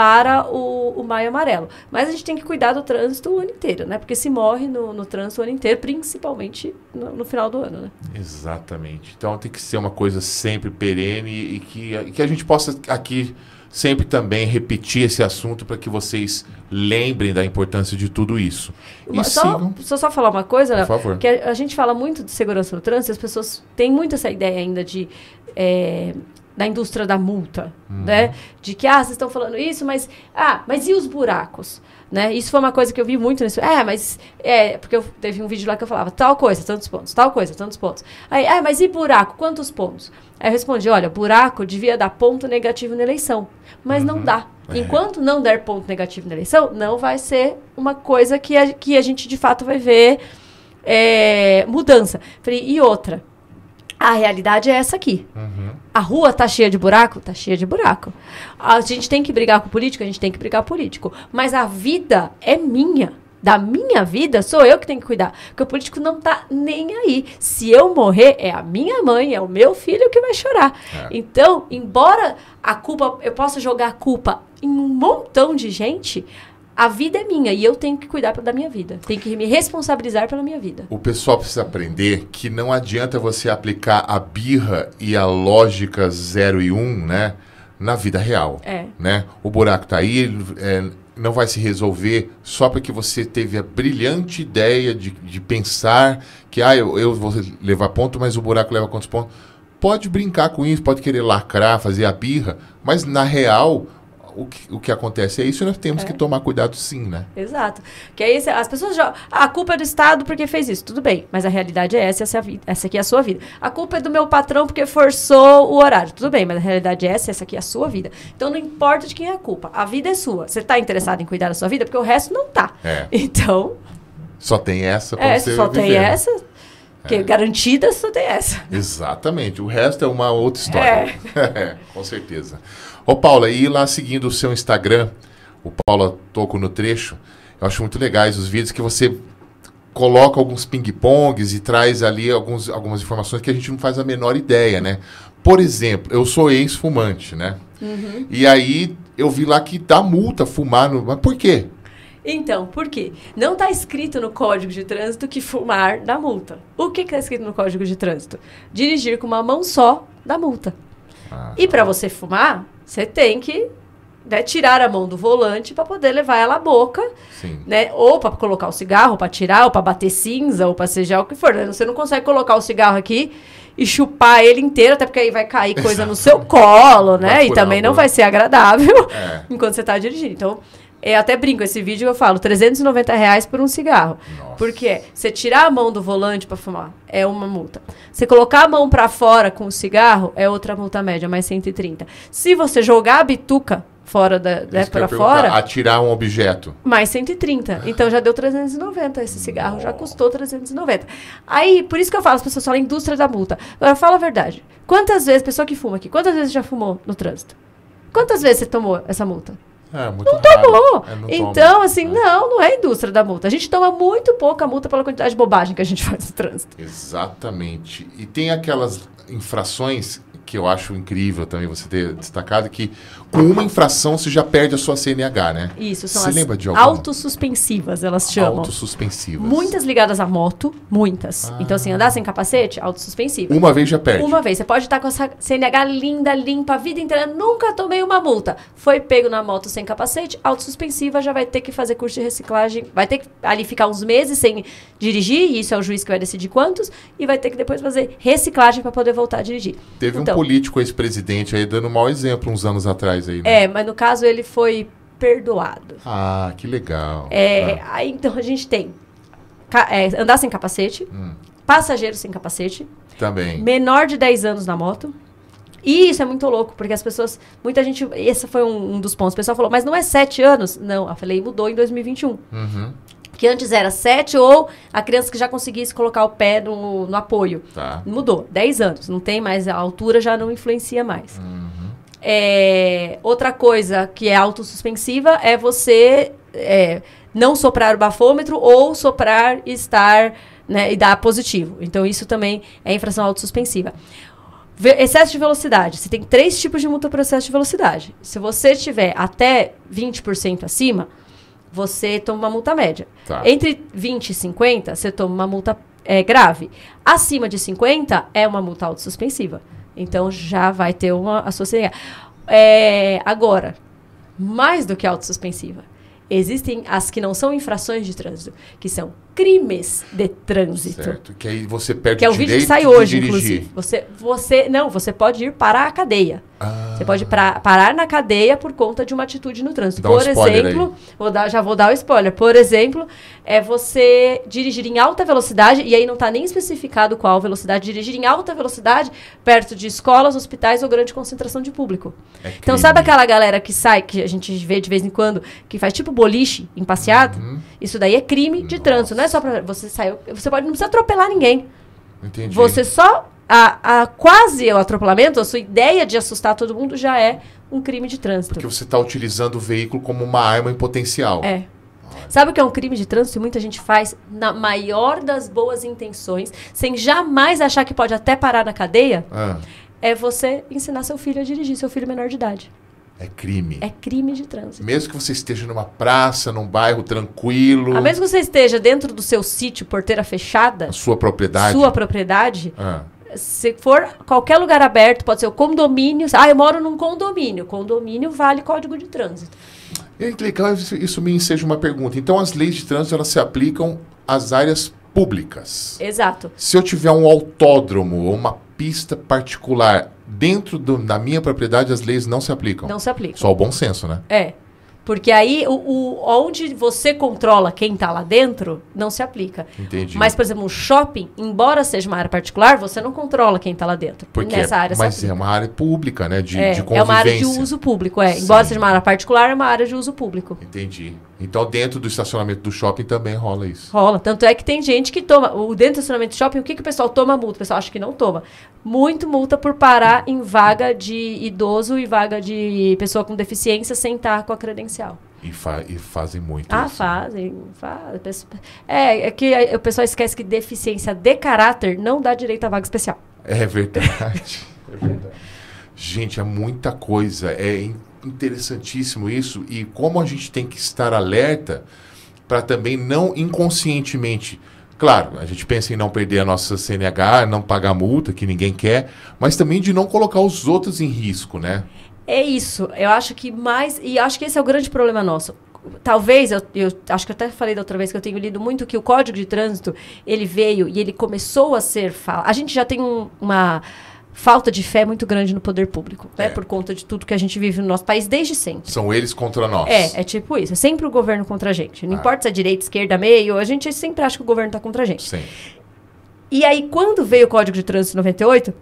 para o, o Maio Amarelo. Mas a gente tem que cuidar do trânsito o ano inteiro, né? Porque se morre no, no trânsito o ano inteiro, principalmente no, no, final do ano, né?
Exatamente. Então tem que ser uma coisa sempre perene e que, e que a gente possa aqui sempre também repetir esse assunto para que vocês lembrem da importância de tudo isso. E só, sigam.
Só, só falar uma coisa, Por favor. que a, a, gente fala muito de segurança no trânsito, as pessoas têm muito essa ideia ainda de é, da indústria da multa, uhum. né? De que, ah, vocês estão falando isso, mas, ah, mas e os buracos? Né? Isso foi uma coisa que eu vi muito nisso. É, mas, é, porque eu, teve um vídeo lá que eu falava, tal coisa, tantos pontos, tal coisa, tantos pontos. Aí, ah, mas e buraco, quantos pontos? Aí eu respondi, olha, buraco devia dar ponto negativo na eleição, mas uhum. não dá. É. Enquanto não der ponto negativo na eleição, não vai ser uma coisa que a, que a gente, de fato, vai ver é, mudança. Falei, e outra, a realidade é essa aqui. Uhum. A rua tá cheia de buraco? Tá cheia de buraco. A gente tem que brigar com o político? A gente tem que brigar com o político. Mas a vida é minha. Da minha vida, sou eu que tenho que cuidar. Porque o político não tá nem aí. Se eu morrer, é a minha mãe, é o meu filho que vai chorar. É. Então, embora a culpa, eu possa jogar a culpa em um montão de gente, a vida é minha e eu tenho que cuidar da minha vida. Tenho que me responsabilizar pela minha vida.
O pessoal precisa aprender que não adianta você aplicar a birra e a lógica 0 e 1, um, né? Na vida real. É. Né? O buraco tá aí, é, não vai se resolver só porque você teve a brilhante ideia de, de pensar que ah, eu, eu vou levar ponto, mas o buraco leva quantos pontos? Pode brincar com isso, pode querer lacrar, fazer a birra, mas na real o que, o que acontece é isso e nós temos é. que tomar cuidado sim, né?
Exato. Que aí as pessoas já. Ah, a culpa é do Estado porque fez isso. Tudo bem, mas a realidade é essa, essa, é vida, essa aqui é a sua vida. A culpa é do meu patrão porque forçou o horário. Tudo bem, mas a realidade é essa, essa aqui é a sua vida. Então não importa de quem é a culpa. A vida é sua. Você está interessado em cuidar da sua vida porque o resto não tá. É. [laughs] Então.
Só tem essa pra é, você Só viver. tem né? essa.
Que é. garantida só tem essa.
Exatamente. O resto é uma outra história. É. [laughs] com certeza. Ô Paula, e lá seguindo o seu Instagram, o Paula Toco no Trecho, eu acho muito legais os vídeos que você coloca alguns ping-pongs e traz ali alguns, algumas informações que a gente não faz a menor ideia, né? Por exemplo, eu sou ex-fumante, né?
Uhum. E
aí eu vi lá que dá multa fumar no. Mas por quê?
Então, por quê? Não está escrito no Código de Trânsito que fumar dá multa. O que está escrito no Código de Trânsito? Dirigir com uma mão só dá multa. Ah, e para você fumar, você tem que né, tirar a mão do volante para poder levar ela à boca, Sim. né? Ou para colocar o cigarro, para tirar, ou para bater cinza, ou para seja o que for. Né? Você não consegue colocar o cigarro aqui e chupar ele inteiro, até porque aí vai cair coisa Exato. no seu colo, né? E também não vai ser agradável é. [laughs] enquanto você está dirigindo. Então, eu até brinco, esse vídeo eu falo 390 reais por um cigarro. Nossa. Porque você tirar a mão do volante para fumar é uma multa. Você colocar a mão para fora com o cigarro é outra multa média, mais 130. Se você jogar a bituca fora da, né, para fora.
Atirar um objeto.
Mais 130. Então já deu 390 esse cigarro, já custou 390. Aí, por isso que eu falo, as pessoas falam indústria da multa. Agora fala a verdade. Quantas vezes pessoa que fuma aqui, quantas vezes já fumou no trânsito? Quantas vezes você tomou essa multa?
É, muito não raro. tomou. É, não então, toma. Né?
assim, não, não é indústria da multa. A gente toma muito pouca multa pela quantidade de bobagem que a gente [laughs] faz no trânsito.
Exatamente. E tem aquelas infrações que eu acho incrível também você ter destacado, que com uma infração você já perde a sua CNH, né? Isso, são você as lembra de alguma?
autossuspensivas, elas chamam.
Autossuspensivas.
Muitas ligadas à moto, muitas. Ah. Então, assim, andar sem capacete, autossuspensiva. Uma vez já perde. Uma vez. Você pode estar com essa CNH linda, limpa, a vida inteira. Nunca tomei uma multa. Foi pego na moto sem capacete, autossuspensiva, já vai ter que fazer curso de reciclagem. Vai ter que ali ficar uns meses sem dirigir, e isso é o juiz que vai decidir quantos, e vai ter que depois fazer reciclagem para poder voltar a dirigir. Teve então, um
político ex-presidente aí dando um mau exemplo uns anos atrás aí, né? É,
mas no caso ele foi perdoado.
Ah, que legal. É,
ah. aí, então a gente tem é, andar sem capacete, hum. passageiro sem capacete, também. menor de 10 anos na moto. E isso é muito louco, porque as pessoas. Muita gente. Esse foi um, um dos pontos. O pessoal falou, mas não é 7 anos? Não, eu falei, mudou em 2021.
Uhum.
Que antes era 7 ou a criança que já conseguisse colocar o pé no, no apoio. Tá. Mudou, 10 anos. Não tem mais, a altura já não influencia mais. Hum. É, outra coisa que é autossuspensiva é você é, não soprar o bafômetro ou soprar e estar né, e dar positivo. Então, isso também é infração autossuspensiva. Ve excesso de velocidade. Você tem três tipos de multa por excesso de velocidade. Se você tiver até 20% acima, você toma uma multa média. Tá. Entre 20 e 50, você toma uma multa é, grave. Acima de 50 é uma multa autossuspensiva. suspensiva então já vai ter uma associação. É, agora, mais do que autossuspensiva, existem as que não são infrações de trânsito, que são crimes de trânsito. Certo,
que aí você perde Que é o vídeo que sai hoje, inclusive.
Você, você, não, você pode ir para a cadeia. Ah. Você pode pra, parar na cadeia por conta de uma atitude no trânsito. Dá por um exemplo, vou dar, já vou dar o spoiler. Por exemplo, é você dirigir em alta velocidade, e aí não está nem especificado qual velocidade, dirigir em alta velocidade perto de escolas, hospitais ou grande concentração de público. É então, sabe aquela galera que sai, que a gente vê de vez em quando, que faz tipo boliche em passeado? Uhum. Isso daí é crime de Nossa. trânsito não é só pra você saiu, Você pode não precisa atropelar ninguém.
Entendi. Você
só. A, a quase o atropelamento, a sua ideia de assustar todo mundo já é um crime de trânsito. Porque
você está utilizando o veículo como uma arma em potencial.
É. Sabe o que é um crime de trânsito e muita gente faz na maior das boas intenções, sem jamais achar que pode até parar na cadeia? Ah. É você ensinar seu filho a dirigir, seu filho menor de idade. É crime. É crime de trânsito.
Mesmo que você esteja numa praça, num bairro tranquilo. A ah, mesmo
que você esteja dentro do seu sítio, porteira fechada. A sua
propriedade. Sua
propriedade. Ah. Se for qualquer lugar aberto, pode ser o condomínio. Ah, eu moro num condomínio. Condomínio vale código de trânsito.
É legal, isso me seja uma pergunta. Então, as leis de trânsito elas se aplicam às áreas públicas.
Exato. Se
eu tiver um autódromo ou uma pista particular, dentro do, da minha propriedade as leis não se aplicam. Não se aplicam. Só o bom senso, né?
É. Porque aí o, o onde você controla quem está lá dentro não se aplica. Entendi. Mas, por exemplo, um shopping, embora seja uma área particular, você não controla quem está lá dentro. Porque Nessa é, área mas
é uma área pública, né? De, é, de convivência. É uma área de uso
público, é. Sim. Embora seja uma área particular, é uma área de uso público. Entendi.
Então, dentro do estacionamento do shopping também rola isso.
Rola. Tanto é que tem gente que toma. O dentro do estacionamento do shopping, o que, que o pessoal toma multa? O pessoal acha que não toma. Muito multa por parar em vaga de idoso e vaga de pessoa com deficiência sem estar com a credencial.
E, fa e fazem muito. Ah, isso.
Né? fazem. Faz. É, é que o pessoal esquece que deficiência de caráter não dá direito a vaga especial.
É verdade. [laughs] é verdade. Gente, é muita coisa. É incrível interessantíssimo isso e como a gente tem que estar alerta para também não inconscientemente. Claro, a gente pensa em não perder a nossa CNH, não pagar multa, que ninguém quer, mas também de não colocar os outros em risco, né?
É isso. Eu acho que mais. E acho que esse é o grande problema nosso talvez eu, eu, acho que eu até falei da outra vez que eu tenho lido muito que o código de trânsito ele veio e ele começou a ser fala a gente já tem um, uma falta de fé muito grande no poder público, né? É. Por conta de tudo que a gente vive no nosso país desde sempre.
São eles contra nós. É,
é tipo isso. É sempre o governo contra a gente. Não ah. importa se é direita, esquerda, meio, a gente sempre acha que o governo está contra a gente. Sim. E aí, quando veio o Código de Trânsito 98,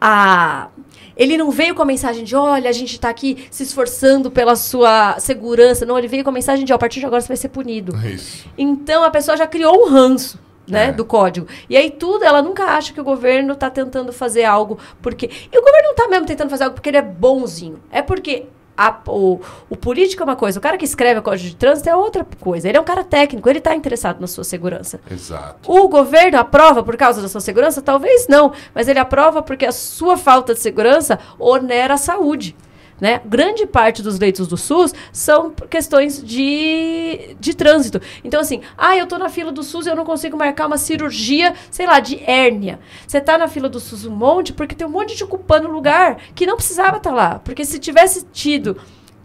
a... ele não veio com a mensagem de, olha, a gente está aqui se esforçando pela sua segurança. Não, ele veio com a mensagem de, a partir de agora você vai ser punido. Isso. Então, a pessoa já criou um ranço né, é. do código. E aí tudo, ela nunca acha que o governo está tentando fazer algo porque... E o governo não está mesmo tentando fazer algo porque ele é bonzinho. É porque a, o, o, político é uma coisa, o cara que escreve o código de trânsito é outra coisa. Ele é um cara técnico, ele está interessado na sua segurança.
Exato.
O governo aprova por causa da sua segurança? Talvez não, mas ele aprova porque a sua falta de segurança onera a saúde. Né? Grande parte dos leitos do SUS são questões de, de trânsito. Então, assim, ah, eu estou na fila do SUS e eu não consigo marcar uma cirurgia, sei lá, de hérnia. Você está na fila do SUS um monte porque tem um monte de ocupando lugar que não precisava estar tá lá. Porque se tivesse tido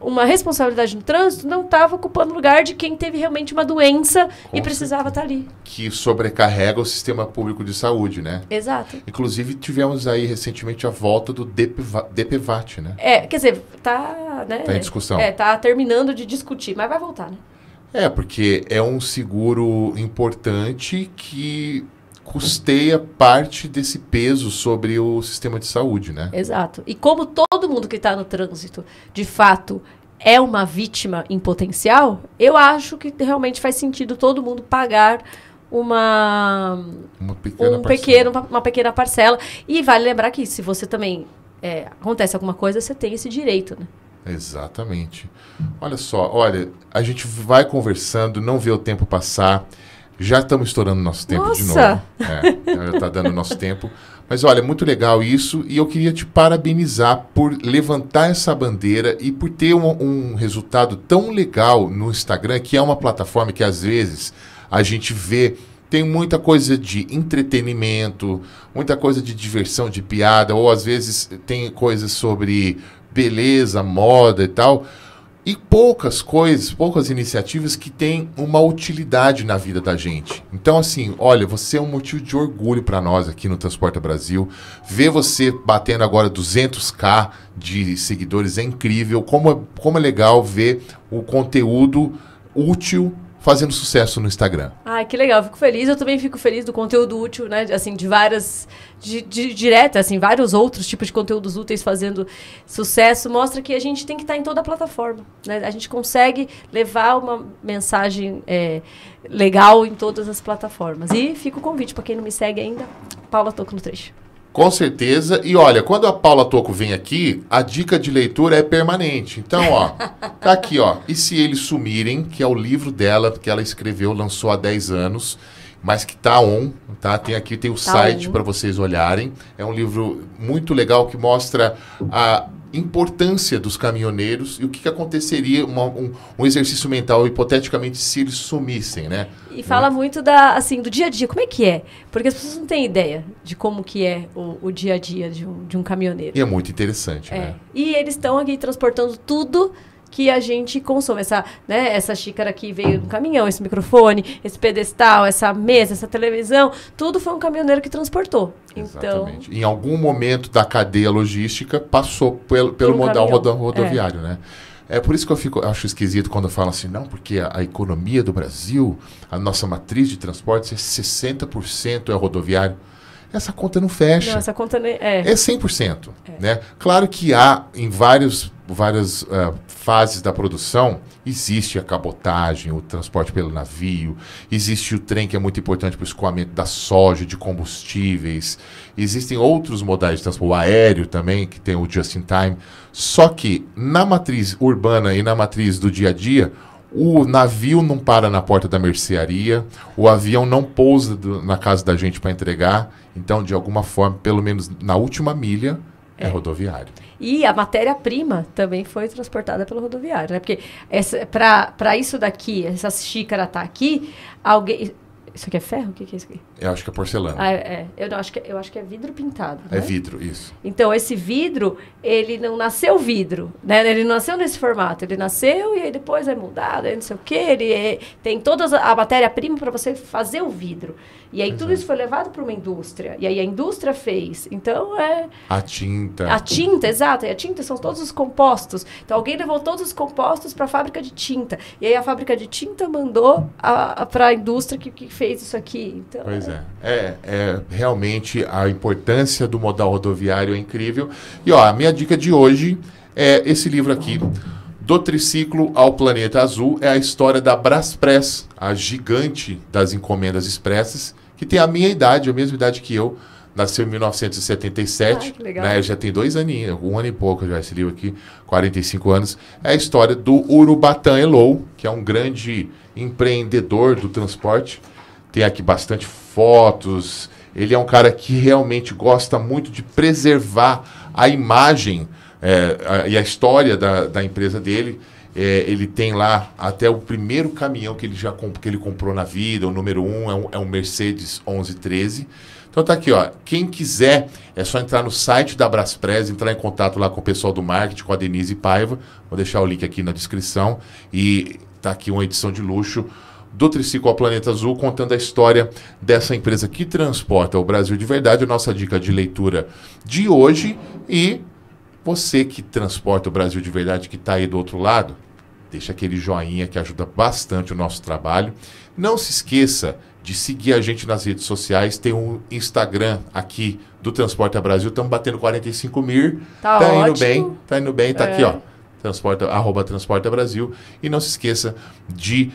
uma responsabilidade no trânsito, não estava ocupando o lugar de quem teve realmente uma doença Com e precisava estar tá ali.
Que sobrecarrega o sistema público de saúde, né? Exato. Inclusive, tivemos aí recentemente a volta do DPVAT, né?
É, quer dizer, tá, né? Tá em discussão. É, tá terminando de discutir, mas vai voltar, né?
É, porque é um seguro importante que custeia parte desse peso sobre o sistema de saúde, né?
Exato. E como todo mundo que está no trânsito, de fato, é uma vítima em potencial, eu acho que realmente faz sentido todo mundo pagar uma uma pequena, um pequeno, uma pequena parcela. E vale lembrar que se você também é, acontece alguma coisa, você tem esse direito, né?
Exatamente. Olha só, olha, a gente vai conversando, não vê o tempo passar. Já estamos estourando nosso tempo Nossa. de novo. É, já está dando nosso tempo. Mas olha, é muito legal isso e eu queria te parabenizar por levantar essa bandeira e por ter um, um resultado tão legal no Instagram, que é uma plataforma que às vezes a gente vê tem muita coisa de entretenimento, muita coisa de diversão, de piada, ou às vezes tem coisas sobre beleza, moda e tal e poucas coisas, poucas iniciativas que têm uma utilidade na vida da gente. Então, assim, olha, você é um motivo de orgulho para nós aqui no Transporta Brasil. Ver você batendo agora 200k de seguidores é incrível. Como é, como é legal ver o conteúdo útil fazendo sucesso no Instagram.
Ah, que legal, fico feliz. Eu também fico feliz do conteúdo útil, né? Assim, de várias. De, de, direta, assim, vários outros tipos de conteúdos úteis fazendo sucesso. Mostra que a gente tem que estar tá em toda a plataforma. Né? A gente consegue levar uma mensagem é, legal em todas as plataformas. E fica o convite para quem não me segue ainda, Paula Toco no Trecho.
Com certeza. E olha, quando a Paula Toco vem aqui, a dica de leitura é permanente. Então, ó, tá aqui, ó. E se eles sumirem, que é o livro dela, que ela escreveu, lançou há 10 anos, mas que tá on, tá? Tem aqui tem o tá site para vocês olharem. É um livro muito legal que mostra a importância dos caminhoneiros e o que, que aconteceria, uma, um, um, exercício mental, hipoteticamente, se eles sumissem, né?
E fala né? muito da, assim, do dia a dia, como é que é? Porque as pessoas não têm ideia de como que é o, o dia a dia de um, de um caminhoneiro. E é muito
interessante, é. né?
E eles estão aqui transportando tudo que a gente consome. Essa, né, essa xícara que veio do caminhão, esse microfone, esse pedestal, essa mesa, essa televisão, tudo foi um caminhoneiro que transportou. Então, Exatamente.
Então, em algum momento da cadeia logística passou pelo, pelo um modal rodo, rodoviário, é. né? É por isso que eu fico, acho esquisito quando falo assim, não, porque a, a, economia do Brasil, a nossa matriz de transportes é 60% é rodoviário. Essa conta não fecha. Não, essa conta é. É 100%. É. Né? Claro que há em vários várias uh, fases da produção, existe a cabotagem, o transporte pelo navio, existe o trem que é muito importante para o escoamento da soja, de combustíveis, existem outros modais de transporte, o aéreo também, que tem o just-in-time. Só que na matriz urbana e na matriz do dia a dia, o navio não para na porta da mercearia, o avião não pousa do, na casa da gente para entregar. Então, de alguma forma, pelo menos na última milha, é, é rodoviário.
E a matéria-prima também foi transportada pelo rodoviário, né? Porque para isso daqui, essa xícara tá aqui, alguém. Isso aqui é ferro? O que, que é isso aqui? Eu acho que é porcelana. Ah, é, é. Eu, acho que, eu acho que é vidro pintado. É né? É vidro, isso. Então, esse vidro, ele não nasceu vidro, né? Ele não nasceu nesse formato. Ele nasceu e aí depois é mudado, aí não sei o quê. Ele é, tem toda a matéria-prima para você fazer o vidro. E aí Exato. tudo isso foi levado para uma indústria. E aí a indústria fez. Então, é...
A tinta. A
tinta, exato. E a tinta são todos os compostos. Então, alguém levou todos os compostos para a fábrica de tinta. E aí a fábrica de tinta mandou para a indústria que, que fez isso aqui. Então,
pois é. Né? É, é, realmente a importância do modal rodoviário é incrível. E ó, a minha dica de hoje é esse livro aqui. Do Triciclo ao Planeta Azul é a história da Braspress, a gigante das encomendas expressas, que tem a minha idade, a mesma idade que eu. Nasceu em 1977, Ai, ah, né? Já tem dois aninhos, um ano e pouco já esse livro aqui, 45 anos. É a história do Urubatan Elou, que é um grande empreendedor do transporte tem aqui bastante fotos. Ele é um cara que realmente gosta muito de preservar a imagem é, a, e a história da, da empresa dele. É, ele tem lá até o primeiro caminhão que ele já comp que ele comprou na vida, o número um, é um, é um Mercedes 1113. Então tá aqui, ó. Quem quiser, é só entrar no site da Brasprez, entrar em contato lá com o pessoal do marketing, com a Denise Paiva. Vou deixar o link aqui na descrição. E tá aqui uma edição de luxo do Triciclo ao Planeta Azul, contando a história dessa empresa que transporta o Brasil de verdade. nossa dica de leitura de hoje. E você que transporta o Brasil de verdade, que está aí do outro lado, deixa aquele joinha que ajuda bastante o nosso trabalho. Não se esqueça de seguir a gente nas redes sociais. Tem um Instagram aqui do Transporta Brasil. Estamos batendo 45 mil. Tá, tá indo bem. Tá indo bem. Tá é. aqui, ó. Transporta, arroba Transporta Brasil. E não se esqueça de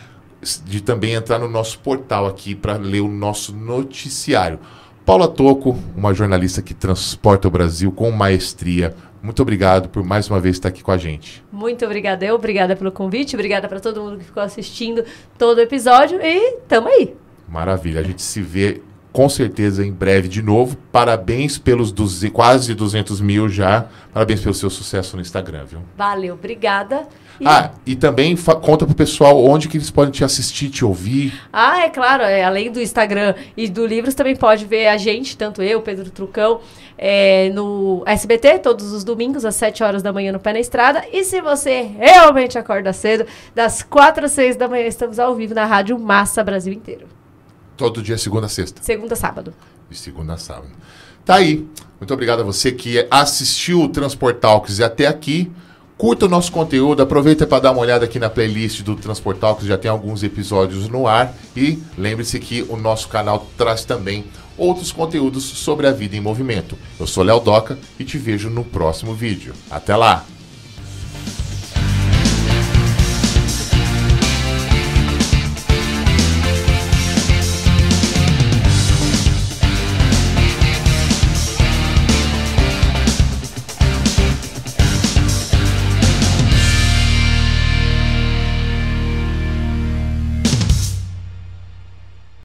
de também entrar no nosso portal aqui para ler o nosso noticiário. Paula Toco, uma jornalista que transporta o Brasil com maestria. Muito obrigado por mais uma vez estar aqui com a gente.
Muito obrigada eu, obrigada pelo convite, obrigada para todo mundo que ficou assistindo todo o episódio e tamo aí.
Maravilha, a gente se vê com certeza em breve de novo. Parabéns pelos duze, quase 200 mil já. Parabéns pelo seu sucesso no Instagram, viu?
Valeu, obrigada. E...
Ah, e também conta pro pessoal onde que eles podem te assistir, te
ouvir. Ah, é claro, é, além do Instagram e do livros, também pode ver a gente, tanto eu, Pedro Trucão, é, no SBT, todos os domingos, às 7 horas da manhã no Pé na Estrada. E se você realmente acorda cedo, das 4 às 6 da manhã estamos ao vivo na Rádio Massa Brasil inteiro.
Todo dia, é segunda a sexta.
Segunda a sábado.
E segunda a sábado. Tá aí. Muito obrigado a você que assistiu o Transportalks e até aqui. Curta o nosso conteúdo, aproveita para dar uma olhada aqui na playlist do Transportalks, já tem alguns episódios no ar. E lembre-se que o nosso canal traz também outros conteúdos sobre a vida em movimento. Eu sou Léo Doca e te vejo no próximo vídeo. Até lá!